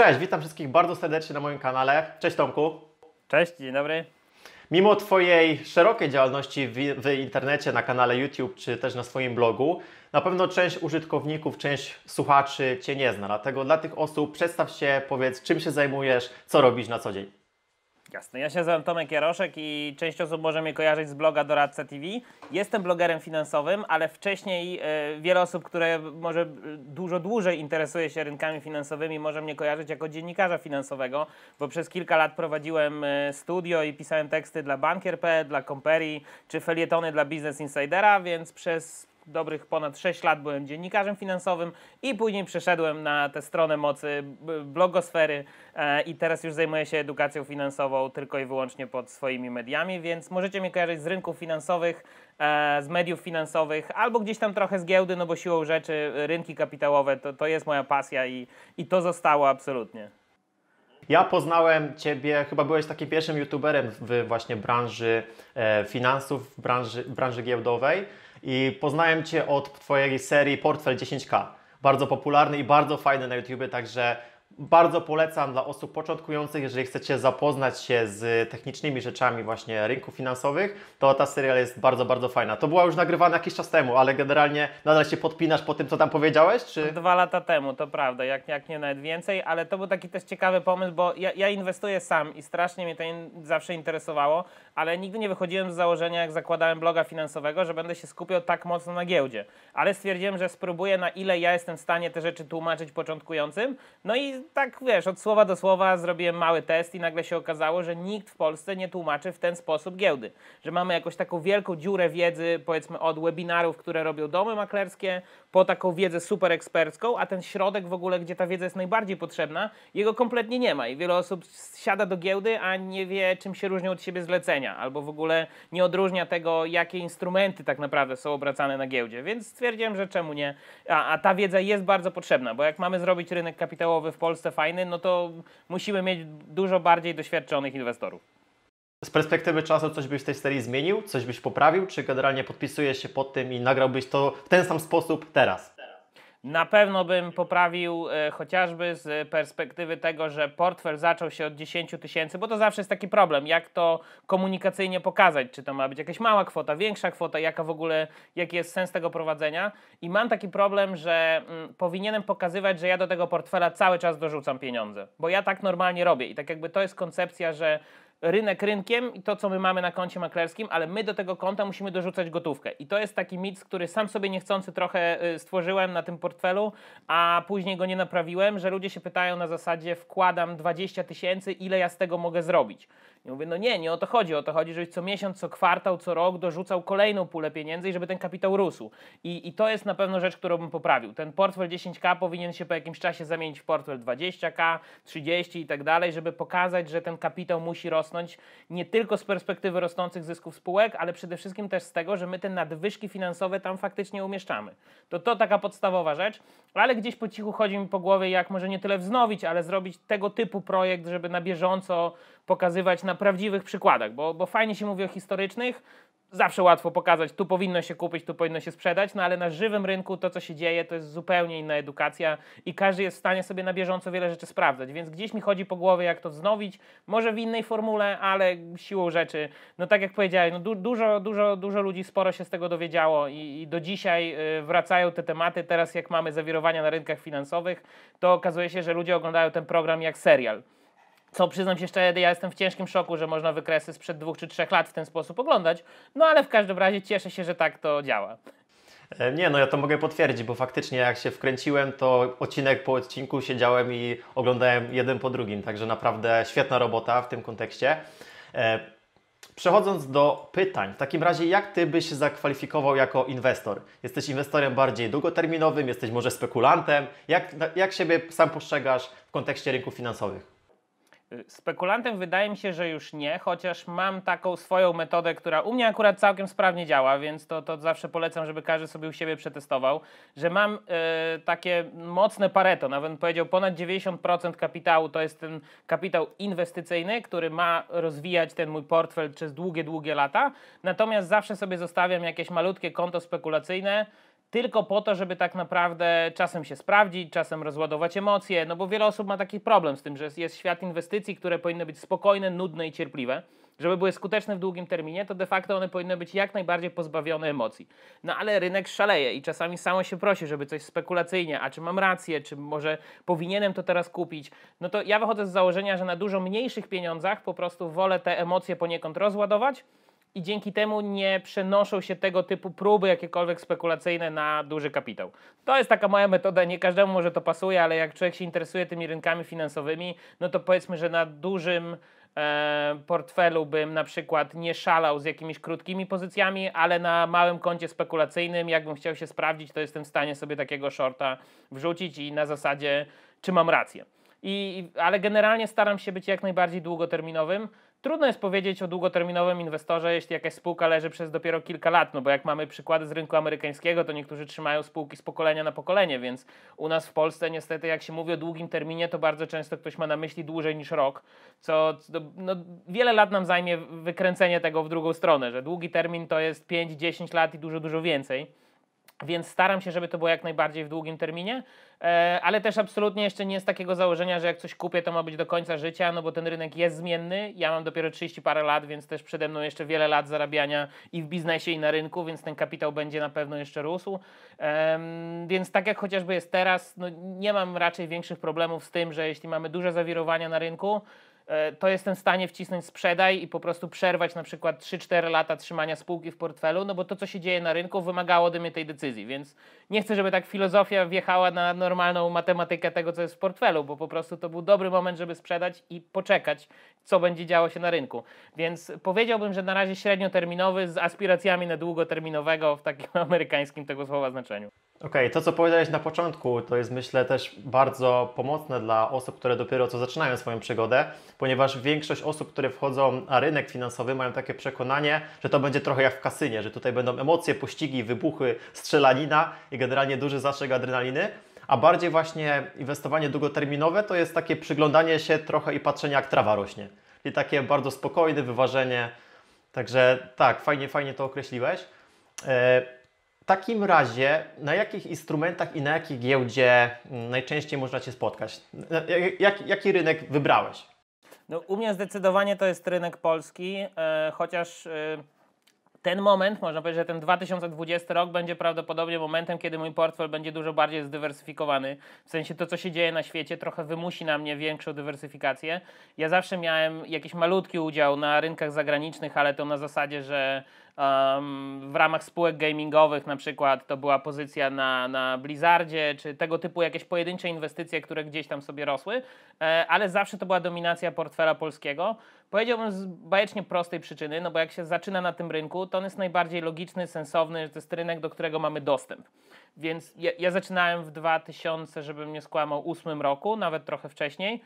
Cześć, witam wszystkich bardzo serdecznie na moim kanale. Cześć Tomku. Cześć, dzień dobry. Mimo Twojej szerokiej działalności w, w, internecie, na kanale YouTube czy też na swoim blogu, na pewno część użytkowników, część słuchaczy Cię nie zna. Dlatego dla tych osób przedstaw się, powiedz czym się zajmujesz, co robisz na co dzień. Jasne, ja się nazywam Tomek Jaroszek i część osób może mnie kojarzyć z bloga Doradca TV. Jestem blogerem finansowym, ale wcześniej y, wiele osób, które może dużo dłużej interesuje się rynkami finansowymi, może mnie kojarzyć jako dziennikarza finansowego, bo przez kilka lat prowadziłem y, studio i pisałem teksty dla Bankier.pl, dla Comperi czy felietony dla Business Insidera, więc przez dobrych ponad 6 lat byłem dziennikarzem finansowym i później przeszedłem na tę stronę mocy blogosfery e, i teraz już zajmuję się edukacją finansową tylko i wyłącznie pod swoimi mediami, więc możecie mnie kojarzyć z rynków finansowych, e, z mediów finansowych albo gdzieś tam trochę z giełdy, no bo siłą rzeczy rynki kapitałowe to, to jest moja pasja i, i to zostało absolutnie. Ja poznałem Ciebie, chyba byłeś takim pierwszym youtuberem w właśnie branży e, finansów, branży, branży giełdowej. I poznałem Cię od Twojej serii Portfel 10K. Bardzo popularny i bardzo fajny na YouTubie, także bardzo polecam dla osób początkujących, jeżeli chcecie zapoznać się z technicznymi rzeczami właśnie rynku finansowych, to ta serial jest bardzo, bardzo fajna. To była już nagrywana jakiś czas temu, ale generalnie nadal się podpinasz po tym, co tam powiedziałeś? Czy... Dwa lata temu, to prawda, jak, jak nie nawet więcej, ale to był taki też ciekawy pomysł, bo ja, ja inwestuję sam i strasznie mnie to in, zawsze interesowało, ale nigdy nie wychodziłem z założenia, jak zakładałem bloga finansowego, że będę się skupiał tak mocno na giełdzie. Ale stwierdziłem, że spróbuję na ile ja jestem w stanie te rzeczy tłumaczyć początkującym, no i tak wiesz, od słowa do słowa zrobiłem mały test i nagle się okazało, że nikt w Polsce nie tłumaczy w ten sposób giełdy. Że mamy jakąś taką wielką dziurę wiedzy, powiedzmy od webinarów, które robią domy maklerskie, po taką wiedzę super ekspercką, a ten środek w ogóle, gdzie ta wiedza jest najbardziej potrzebna, jego kompletnie nie ma i wiele osób siada do giełdy, a nie wie czym się różnią od siebie zlecenia, albo w ogóle nie odróżnia tego, jakie instrumenty tak naprawdę są obracane na giełdzie, więc stwierdziłem, że czemu nie, a, a ta wiedza jest bardzo potrzebna, bo jak mamy zrobić rynek kapitałowy w Polsce, Polsce fajny, no to musimy mieć dużo bardziej doświadczonych inwestorów. Z perspektywy czasu coś byś w tej serii zmienił, coś byś poprawił, czy generalnie podpisujesz się pod tym i nagrałbyś to w ten sam sposób teraz? Na pewno bym poprawił e, chociażby z perspektywy tego, że portfel zaczął się od 10 tysięcy, bo to zawsze jest taki problem, jak to komunikacyjnie pokazać, czy to ma być jakaś mała kwota, większa kwota, jaka w ogóle, jaki jest sens tego prowadzenia. I mam taki problem, że mm, powinienem pokazywać, że ja do tego portfela cały czas dorzucam pieniądze, bo ja tak normalnie robię i tak jakby to jest koncepcja, że rynek rynkiem i to, co my mamy na koncie maklerskim, ale my do tego konta musimy dorzucać gotówkę. I to jest taki mit, który sam sobie niechcący trochę y, stworzyłem na tym portfelu, a później go nie naprawiłem, że ludzie się pytają na zasadzie wkładam 20 tysięcy, ile ja z tego mogę zrobić. I mówię, no nie, nie o to chodzi. O to chodzi, żebyś co miesiąc, co kwartał, co rok dorzucał kolejną pulę pieniędzy i żeby ten kapitał rósł. I, i to jest na pewno rzecz, którą bym poprawił. Ten portfel 10K powinien się po jakimś czasie zamienić w portfel 20K, 30 i tak dalej, żeby pokazać, że ten kapitał musi rosnąć nie tylko z perspektywy rosnących zysków spółek, ale przede wszystkim też z tego, że my te nadwyżki finansowe tam faktycznie umieszczamy. To to taka podstawowa rzecz, ale gdzieś po cichu chodzi mi po głowie, jak może nie tyle wznowić, ale zrobić tego typu projekt, żeby na bieżąco pokazywać na prawdziwych przykładach, bo, bo fajnie się mówi o historycznych, zawsze łatwo pokazać, tu powinno się kupić, tu powinno się sprzedać, no ale na żywym rynku to, co się dzieje, to jest zupełnie inna edukacja i każdy jest w stanie sobie na bieżąco wiele rzeczy sprawdzać, więc gdzieś mi chodzi po głowie, jak to wznowić, może w innej formule, ale siłą rzeczy, no tak jak powiedziałeś, no du dużo, dużo, dużo ludzi sporo się z tego dowiedziało i, i do dzisiaj y, wracają te tematy, teraz jak mamy zawirowania na rynkach finansowych, to okazuje się, że ludzie oglądają ten program jak serial. Co przyznam się szczerze, ja jestem w ciężkim szoku, że można wykresy sprzed dwóch czy trzech lat w ten sposób oglądać, no ale w każdym razie cieszę się, że tak to działa. E, nie, no ja to mogę potwierdzić, bo faktycznie jak się wkręciłem, to odcinek po odcinku siedziałem i oglądałem jeden po drugim, także naprawdę świetna robota w tym kontekście. E, przechodząc do pytań, w takim razie jak Ty byś się zakwalifikował jako inwestor? Jesteś inwestorem bardziej długoterminowym, jesteś może spekulantem? Jak, jak siebie sam postrzegasz w kontekście rynków finansowych? Y, spekulantem wydaje mi się, że już nie, chociaż mam taką swoją metodę, która u mnie akurat całkiem sprawnie działa, więc to, to zawsze polecam, żeby każdy sobie u siebie przetestował, że mam y, takie mocne pareto, nawet powiedział ponad 90% kapitału to jest ten kapitał inwestycyjny, który ma rozwijać ten mój portfel przez długie, długie lata, natomiast zawsze sobie zostawiam jakieś malutkie konto spekulacyjne, tylko po to, żeby tak naprawdę czasem się sprawdzić, czasem rozładować emocje, no bo wiele osób ma taki problem z tym, że jest świat inwestycji, które powinny być spokojne, nudne i cierpliwe. Żeby były skuteczne w długim terminie, to de facto one powinny być jak najbardziej pozbawione emocji. No ale rynek szaleje i czasami samo się prosi, żeby coś spekulacyjnie, a czy mam rację, czy może powinienem to teraz kupić. No to ja wychodzę z założenia, że na dużo mniejszych pieniądzach po prostu wolę te emocje poniekąd rozładować, i dzięki temu nie przenoszą się tego typu próby jakiekolwiek spekulacyjne na duży kapitał. To jest taka moja metoda, nie każdemu może to pasuje, ale jak człowiek się interesuje tymi rynkami finansowymi, no to powiedzmy, że na dużym e, portfelu bym na przykład nie szalał z jakimiś krótkimi pozycjami, ale na małym koncie spekulacyjnym, jakbym chciał się sprawdzić, to jestem w stanie sobie takiego shorta wrzucić i na zasadzie, czy mam rację. I, ale generalnie staram się być jak najbardziej długoterminowym. Trudno jest powiedzieć o długoterminowym inwestorze, jeśli jakaś spółka leży przez dopiero kilka lat, no bo jak mamy przykłady z rynku amerykańskiego, to niektórzy trzymają spółki z pokolenia na pokolenie, więc u nas w Polsce niestety jak się mówi o długim terminie, to bardzo często ktoś ma na myśli dłużej niż rok, co no, wiele lat nam zajmie wykręcenie tego w drugą stronę, że długi termin to jest 5-10 lat i dużo, dużo więcej. Więc staram się, żeby to było jak najbardziej w długim terminie, e, ale też absolutnie jeszcze nie jest takiego założenia, że jak coś kupię, to ma być do końca życia, no bo ten rynek jest zmienny. Ja mam dopiero 30 parę lat, więc też przede mną jeszcze wiele lat zarabiania i w biznesie, i na rynku, więc ten kapitał będzie na pewno jeszcze rósł. Więc tak jak chociażby jest teraz, no nie mam raczej większych problemów z tym, że jeśli mamy duże zawirowania na rynku, E, to jestem w stanie wcisnąć sprzedaj i po prostu przerwać na przykład 3-4 lata trzymania spółki w portfelu, no bo to, co się dzieje na rynku, wymagało ode mnie tej decyzji, więc nie chcę, żeby tak filozofia wjechała na normalną matematykę tego, co jest w portfelu, bo po prostu to był dobry moment, żeby sprzedać i poczekać, co będzie działo się na rynku. Więc powiedziałbym, że na razie średnioterminowy z aspiracjami na długoterminowego w takim amerykańskim tego słowa znaczeniu. Okej, okay, to co powiedziałeś na początku, to jest myślę też bardzo pomocne dla osób, które dopiero co zaczynają swoją przygodę, ponieważ większość osób, które wchodzą na rynek finansowy, mają takie przekonanie, że to będzie trochę jak w kasynie, że tutaj będą emocje, pościgi, wybuchy, strzelanina i generalnie duży zastrzyk adrenaliny a bardziej właśnie inwestowanie długoterminowe to jest takie przyglądanie się trochę i patrzenie jak trawa rośnie. Czyli takie bardzo spokojne wyważenie. Także tak, fajnie, fajnie to określiłeś. E, takim razie, na jakich instrumentach i na jakiej giełdzie mm, najczęściej można Cię spotkać? Jak, jaki rynek wybrałeś? No, u mnie zdecydowanie to jest rynek polski, e, chociaż e, ten moment, można powiedzieć, że ten 2020 rok będzie prawdopodobnie momentem, kiedy mój portfel będzie dużo bardziej zdywersyfikowany. W sensie to, co się dzieje na świecie, trochę wymusi na mnie większą dywersyfikację. Ja zawsze miałem jakiś malutki udział na rynkach zagranicznych, ale to na zasadzie, że Um, w ramach spółek gamingowych na przykład to była pozycja na, na Blizzardzie, czy tego typu jakieś pojedyncze inwestycje, które gdzieś tam sobie rosły, e, ale zawsze to była dominacja portfela polskiego. Powiedziałbym z bajecznie prostej przyczyny, no bo jak się zaczyna na tym rynku, to on jest najbardziej logiczny, sensowny, to jest rynek, do którego mamy dostęp. Więc ja, ja zaczynałem w 2000, żebym nie skłamał, 8 roku, nawet trochę wcześniej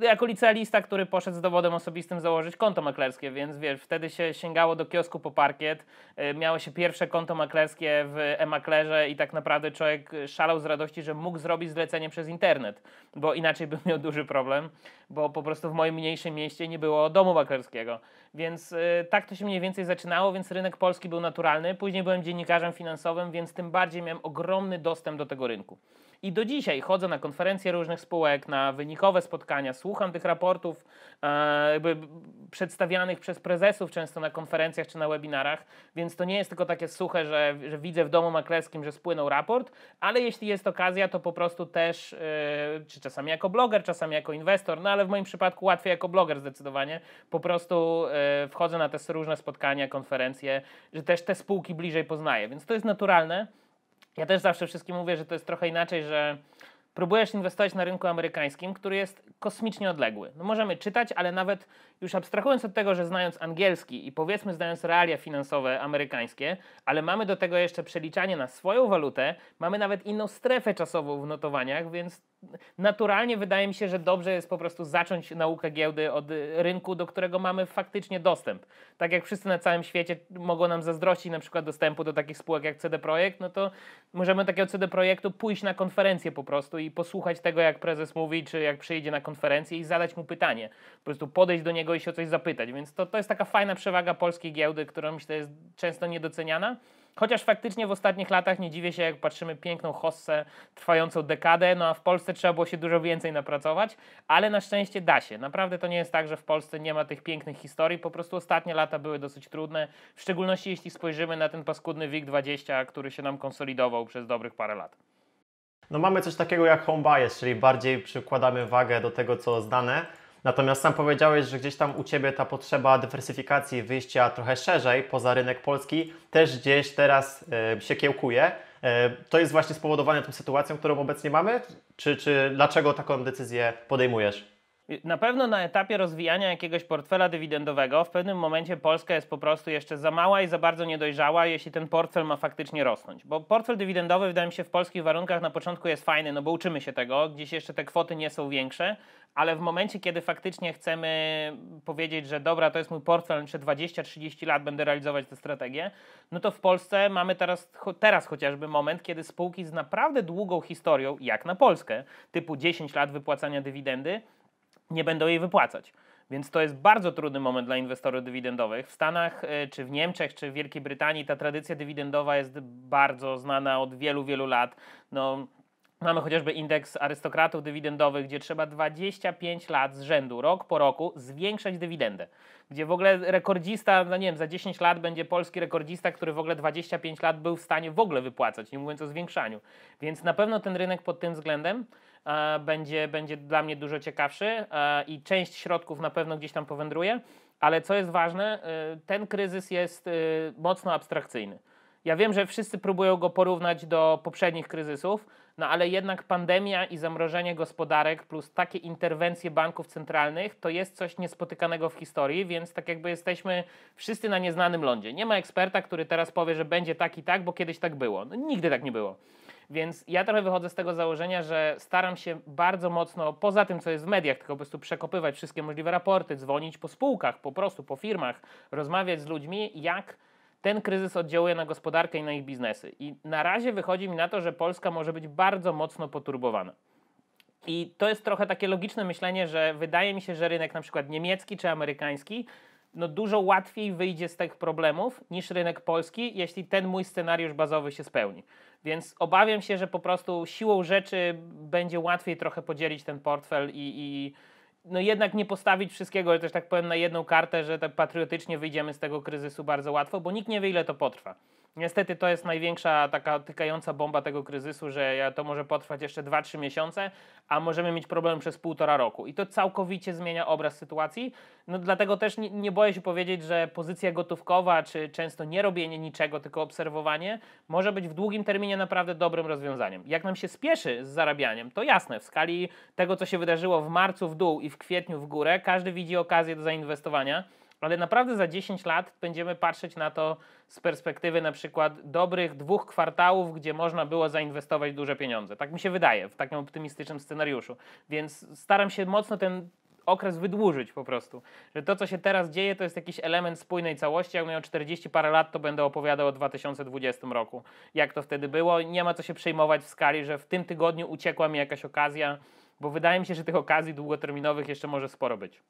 jako licealista, który poszedł z dowodem osobistym założyć konto maklerskie, więc wiesz, wtedy się sięgało do kiosku po parkiet, y, miało się pierwsze konto maklerskie w e-maklerze i tak naprawdę człowiek y, szalał z radości, że mógł zrobić zlecenie przez internet, bo inaczej bym miał duży problem, bo po prostu w moim mniejszym mieście nie było domu maklerskiego. Więc y, tak to się mniej więcej zaczynało, więc rynek polski był naturalny. Później byłem dziennikarzem finansowym, więc tym bardziej miałem ogromny dostęp do tego rynku. I do dzisiaj chodzę na konferencje różnych spółek, na wynikowe spotkania, słucham tych raportów e, jakby przedstawianych przez prezesów często na konferencjach czy na webinarach, więc to nie jest tylko takie suche, że, że widzę w domu maklerskim, że spłynął raport, ale jeśli jest okazja, to po prostu też, e, czy czasami jako bloger, czasami jako inwestor, no ale w moim przypadku łatwiej jako bloger zdecydowanie, po prostu e, wchodzę na te różne spotkania, konferencje, że też te spółki bliżej poznaję, więc to jest naturalne. Ja też zawsze wszystkim mówię, że to jest trochę inaczej, że próbujesz inwestować na rynku amerykańskim, który jest kosmicznie odległy. No możemy czytać, ale nawet już abstrahując od tego, że znając angielski i powiedzmy znając realia finansowe amerykańskie, ale mamy do tego jeszcze przeliczanie na swoją walutę, mamy nawet inną strefę czasową w notowaniach, więc naturalnie wydaje mi się, że dobrze jest po prostu zacząć naukę giełdy od rynku, do którego mamy faktycznie dostęp. Tak jak wszyscy na całym świecie mogą nam zazdrościć na przykład dostępu do takich spółek jak CD Projekt, no to możemy takiego CD Projektu pójść na konferencję po prostu i posłuchać tego, jak prezes mówi, czy jak przyjdzie na konferencję i zadać mu pytanie. Po prostu podejść do niego i się o coś zapytać. Więc to, to jest taka fajna przewaga polskiej giełdy, która myślę jest często niedoceniana. Chociaż faktycznie w ostatnich latach nie dziwię się, jak patrzymy piękną hossę trwającą dekadę, no a w Polsce trzeba było się dużo więcej napracować, ale na szczęście da się. Naprawdę to nie jest tak, że w Polsce nie ma tych pięknych historii, po prostu ostatnie lata były dosyć trudne, w szczególności jeśli spojrzymy na ten paskudny WIG20, który się nam konsolidował przez dobrych parę lat. No mamy coś takiego jak home bias, czyli bardziej przykładamy wagę do tego, co znane, Natomiast sam powiedziałeś, że gdzieś tam u Ciebie ta potrzeba dywersyfikacji, wyjścia trochę szerzej poza rynek polski też gdzieś teraz y, się kiełkuje. Y, to jest właśnie spowodowane tą sytuacją, którą obecnie mamy? Czy, czy dlaczego taką decyzję podejmujesz? Y, na pewno na etapie rozwijania jakiegoś portfela dywidendowego w pewnym momencie Polska jest po prostu jeszcze za mała i za bardzo niedojrzała, jeśli ten portfel ma faktycznie rosnąć. Bo portfel dywidendowy wydaje mi się w polskich warunkach na początku jest fajny, no bo uczymy się tego, gdzieś jeszcze te kwoty nie są większe, ale w momencie, kiedy faktycznie chcemy powiedzieć, że dobra, to jest mój portfel, jeszcze 20-30 lat będę realizować tę strategię, no to w Polsce mamy teraz, teraz chociażby moment, kiedy spółki z naprawdę długą historią, jak na Polskę, typu 10 lat wypłacania dywidendy, nie będą jej wypłacać. Więc to jest bardzo trudny moment dla inwestorów dywidendowych. W Stanach, e, czy w Niemczech, czy w Wielkiej Brytanii ta tradycja dywidendowa jest bardzo znana od wielu, wielu lat. No, Mamy chociażby indeks arystokratów dywidendowych, gdzie trzeba 25 lat z rzędu, rok po roku, zwiększać dywidendę. Gdzie w ogóle rekordzista, no nie wiem, za 10 lat będzie polski rekordzista, który w ogóle 25 lat był w stanie w ogóle wypłacać, nie mówiąc o zwiększaniu. Więc na pewno ten rynek pod tym względem E, będzie, będzie dla mnie dużo ciekawszy e, i część środków na pewno gdzieś tam powędruje, ale co jest ważne, e, ten kryzys jest mocno abstrakcyjny. Ja wiem, że wszyscy próbują go porównać do poprzednich kryzysów, no ale jednak pandemia i zamrożenie gospodarek plus takie interwencje banków centralnych to jest coś niespotykanego w historii, więc tak jakby jesteśmy wszyscy na nieznanym lądzie. Nie ma eksperta, który teraz powie, że będzie tak i tak, bo kiedyś tak było. No, nigdy tak nie było. Więc ja trochę wychodzę z tego założenia, że staram się bardzo mocno, poza tym, co jest w mediach, tylko po prostu przekopywać wszystkie możliwe raporty, dzwonić po spółkach, po prostu po firmach, rozmawiać z ludźmi, jak ten kryzys oddziałuje na gospodarkę i na ich biznesy. I na razie wychodzi mi na to, że Polska może być bardzo mocno poturbowana. I to jest trochę takie logiczne myślenie, że wydaje mi się, że rynek na przykład niemiecki czy amerykański no dużo łatwiej wyjdzie z tych problemów niż rynek polski, jeśli ten mój scenariusz bazowy się spełni. Więc obawiam się, że po prostu siłą rzeczy będzie łatwiej trochę podzielić ten portfel i, i no jednak nie postawić wszystkiego, że też tak powiem, na jedną kartę, że tak patriotycznie wyjdziemy z tego kryzysu bardzo łatwo, bo nikt nie wie, ile to potrwa. Niestety to jest największa taka tykająca bomba tego kryzysu, że to może potrwać jeszcze 2-3 miesiące, a możemy mieć problem przez półtora roku. I to całkowicie zmienia obraz sytuacji. No dlatego też nie, nie boję się powiedzieć, że pozycja gotówkowa, czy często nie robienie niczego, tylko obserwowanie, może być w długim terminie naprawdę dobrym rozwiązaniem. Jak nam się spieszy z zarabianiem, to jasne, w skali tego, co się wydarzyło w marcu w dół i w kwietniu w górę, każdy widzi okazję do zainwestowania ale naprawdę za 10 lat będziemy patrzeć na to z perspektywy na przykład dobrych dwóch kwartałów, gdzie można było zainwestować duże pieniądze. Tak mi się wydaje w takim optymistycznym scenariuszu. Więc staram się mocno ten okres wydłużyć po prostu. Że to, co się teraz dzieje, to jest jakiś element spójnej całości. Jak miał 40 parę lat, to będę opowiadał o 2020 roku. Jak to wtedy było. Nie ma co się przejmować w skali, że w tym tygodniu uciekła mi jakaś okazja, bo wydaje mi się, że tych okazji długoterminowych jeszcze może sporo być.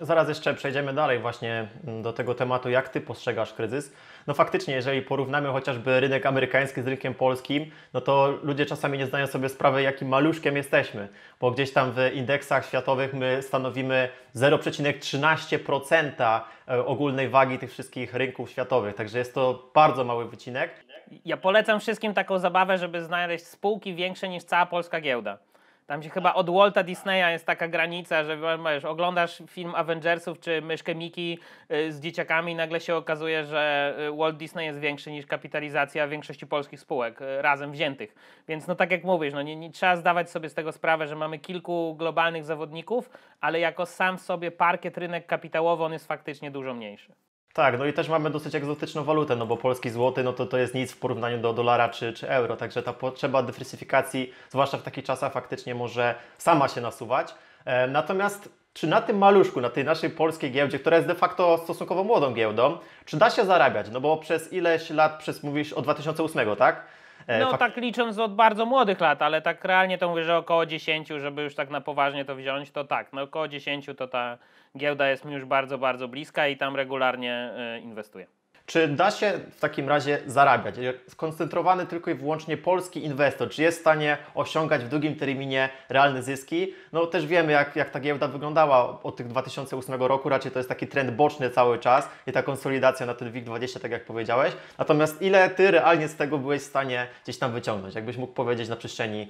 Zaraz jeszcze przejdziemy dalej właśnie mm, do tego tematu, jak Ty postrzegasz kryzys. No faktycznie, jeżeli porównamy chociażby rynek amerykański z rynkiem polskim, no to ludzie czasami nie zdają sobie sprawy, jakim maluszkiem jesteśmy, bo gdzieś tam w indeksach światowych my stanowimy 0,13% e, ogólnej wagi tych wszystkich rynków światowych, także jest to bardzo mały wycinek. Ja polecam wszystkim taką zabawę, żeby znaleźć spółki większe niż cała polska giełda. Tam się chyba od Walta Disneya jest taka granica, że wiesz, oglądasz film Avengersów czy Myszkę Miki y, z dzieciakami i nagle się okazuje, że y, Walt Disney jest większy niż kapitalizacja większości polskich spółek y, razem wziętych. Więc no tak jak mówisz, no nie, nie trzeba zdawać sobie z tego sprawę, że mamy kilku globalnych zawodników, ale jako sam sobie parkiet, rynek kapitałowy on jest faktycznie dużo mniejszy. Tak, no i też mamy dosyć egzotyczną walutę, no bo polski złoty no to, to jest nic w porównaniu do dolara czy, czy euro, także ta potrzeba dywersyfikacji, zwłaszcza w takich czasach, faktycznie może sama się nasuwać. E, natomiast czy na tym maluszku, na tej naszej polskiej giełdzie, która jest de facto stosunkowo młodą giełdą, czy da się zarabiać? No bo przez ileś lat, przez mówisz od 2008, tak? E, no tak licząc od bardzo młodych lat, ale tak realnie to mówię, że około 10, żeby już tak na poważnie to wziąć, to tak, no około 10 to ta giełda jest mi już bardzo, bardzo bliska i tam regularnie e, inwestuję. Czy da się w takim razie zarabiać? E, skoncentrowany tylko i wyłącznie polski inwestor, czy jest w stanie osiągać w długim terminie realne zyski? No też wiemy, jak, jak ta giełda wyglądała od tych 2008 roku, raczej to jest taki trend boczny cały czas i ta konsolidacja na ten WIG20, tak jak powiedziałeś. Natomiast ile Ty realnie z tego byłeś w stanie gdzieś tam wyciągnąć? Jakbyś mógł powiedzieć na przestrzeni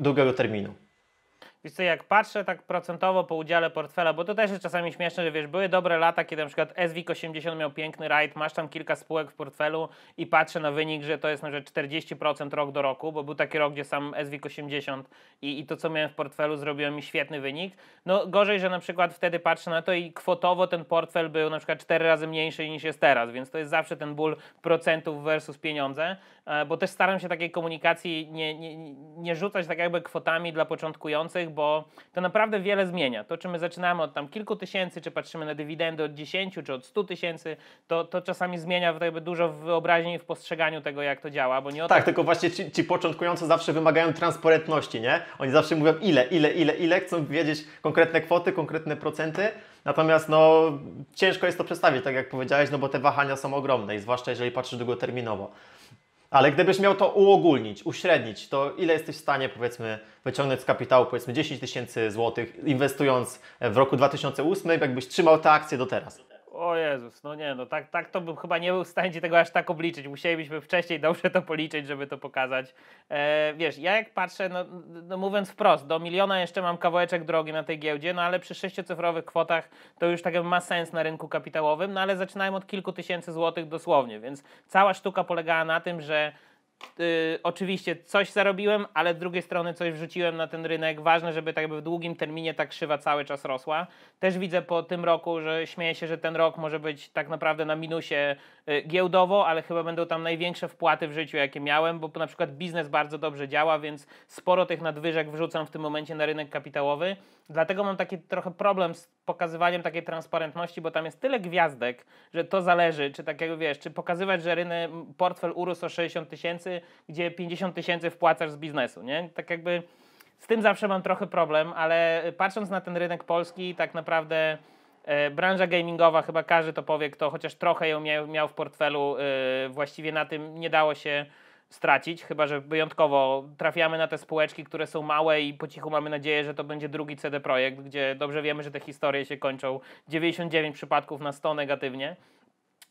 długiego terminu? Wiesz co, jak patrzę tak procentowo po udziale portfela, bo to też jest czasami śmieszne, że wiesz, były dobre lata, kiedy na przykład SWIK 80 miał piękny rajd, masz tam kilka spółek w portfelu i patrzę na wynik, że to jest na przykład 40% rok do roku, bo był taki rok, gdzie sam SWIK 80 i, i to, co miałem w portfelu, zrobiło mi świetny wynik. No gorzej, że na przykład wtedy patrzę na to i kwotowo ten portfel był na przykład 4 razy mniejszy niż jest teraz, więc to jest zawsze ten ból procentów versus pieniądze, e, bo też staram się takiej komunikacji nie, nie, nie rzucać tak jakby kwotami dla początkujących, bo to naprawdę wiele zmienia. To, czy my zaczynamy od tam kilku tysięcy, czy patrzymy na dywidendy od 10, czy od 100 tysięcy, to, to czasami zmienia jakby dużo w wyobraźni i w postrzeganiu tego, jak to działa. Bo nie tak, tylko właśnie ci, ci początkujący zawsze wymagają transparentności, nie? Oni zawsze mówią ile, ile, ile, ile, chcą wiedzieć konkretne kwoty, konkretne procenty. Natomiast no, ciężko jest to przedstawić, tak jak powiedziałeś, no bo te wahania są ogromne i zwłaszcza jeżeli patrzysz długoterminowo. Ale gdybyś miał to uogólnić, uśrednić, to ile jesteś w stanie powiedzmy wyciągnąć z kapitału powiedzmy 10 tysięcy złotych, inwestując w roku 2008, jakbyś trzymał te akcje do teraz? O Jezus, no nie, no tak, tak to bym chyba nie był w stanie tego aż tak obliczyć. Musielibyśmy wcześniej dobrze to policzyć, żeby to pokazać. E, wiesz, ja jak patrzę, no, no, mówiąc wprost, do miliona jeszcze mam kawałeczek drogi na tej giełdzie, no ale przy sześciocyfrowych kwotach to już tak jakby ma sens na rynku kapitałowym, no ale zaczynałem od kilku tysięcy złotych dosłownie, więc cała sztuka polegała na tym, że Y, oczywiście coś zarobiłem, ale z drugiej strony coś wrzuciłem na ten rynek. Ważne, żeby tak jakby w długim terminie ta krzywa cały czas rosła. Też widzę po tym roku, że śmieję się, że ten rok może być tak naprawdę na minusie y, giełdowo, ale chyba będą tam największe wpłaty w życiu, jakie miałem, bo na przykład biznes bardzo dobrze działa, więc sporo tych nadwyżek wrzucam w tym momencie na rynek kapitałowy. Dlatego mam taki trochę problem z pokazywaniem takiej transparentności, bo tam jest tyle gwiazdek, że to zależy, czy takiego wiesz, czy pokazywać, że rynek, portfel urósł o 60 tysięcy, gdzie 50 tysięcy wpłacasz z biznesu, nie? Tak jakby z tym zawsze mam trochę problem, ale patrząc na ten rynek polski, tak naprawdę e, branża gamingowa, chyba każdy to powie, kto chociaż trochę ją miał, miał w portfelu, e, właściwie na tym nie dało się stracić, chyba że wyjątkowo trafiamy na te spółeczki, które są małe i po cichu mamy nadzieję, że to będzie drugi CD Projekt, gdzie dobrze wiemy, że te historie się kończą 99 przypadków na 100 negatywnie.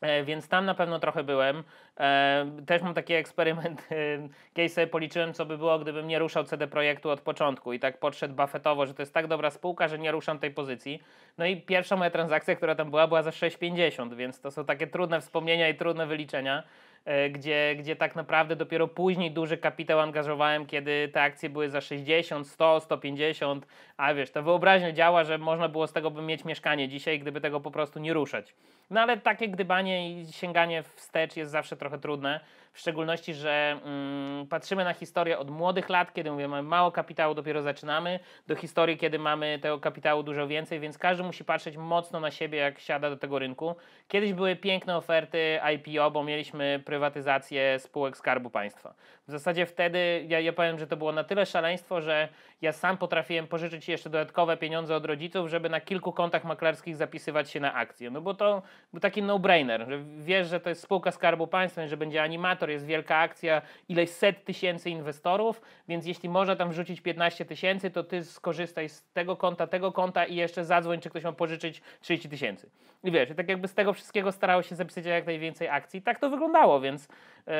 E, więc tam na pewno trochę byłem. E, też mam taki eksperyment. kiedy kiedyś sobie policzyłem, co by było, gdybym nie ruszał CD Projektu od początku i tak podszedł buffetowo, że to jest tak dobra spółka, że nie ruszam tej pozycji. No i pierwsza moja transakcja, która tam była, była za 6,50, więc to są takie trudne wspomnienia i trudne wyliczenia. E, gdzie, gdzie tak naprawdę dopiero później duży kapitał angażowałem, kiedy te akcje były za 60, 100, 150, a wiesz, ta wyobraźnia działa, że można było z tego by mieć mieszkanie dzisiaj, gdyby tego po prostu nie ruszać. No ale takie gdybanie i sięganie wstecz jest zawsze trochę trudne, w szczególności, że mm, patrzymy na historię od młodych lat, kiedy mówię, mamy mało kapitału, dopiero zaczynamy, do historii, kiedy mamy tego kapitału dużo więcej, więc każdy musi patrzeć mocno na siebie, jak siada do tego rynku. Kiedyś były piękne oferty IPO, bo mieliśmy prywatyzację spółek Skarbu Państwa. W zasadzie wtedy, ja, ja powiem, że to było na tyle szaleństwo, że ja sam potrafiłem pożyczyć jeszcze dodatkowe pieniądze od rodziców, żeby na kilku kontach maklerskich zapisywać się na akcje. No bo to był taki no-brainer, że wiesz, że to jest spółka Skarbu Państwa, że będzie animator, jest wielka akcja, ileś set tysięcy inwestorów, więc jeśli można tam wrzucić 15 tysięcy, to ty skorzystaj z tego konta, tego konta i jeszcze zadzwoń, czy ktoś ma pożyczyć 30 tysięcy. I wiesz, tak jakby z tego wszystkiego starało się zapisać jak najwięcej akcji. Tak to wyglądało, więc yy,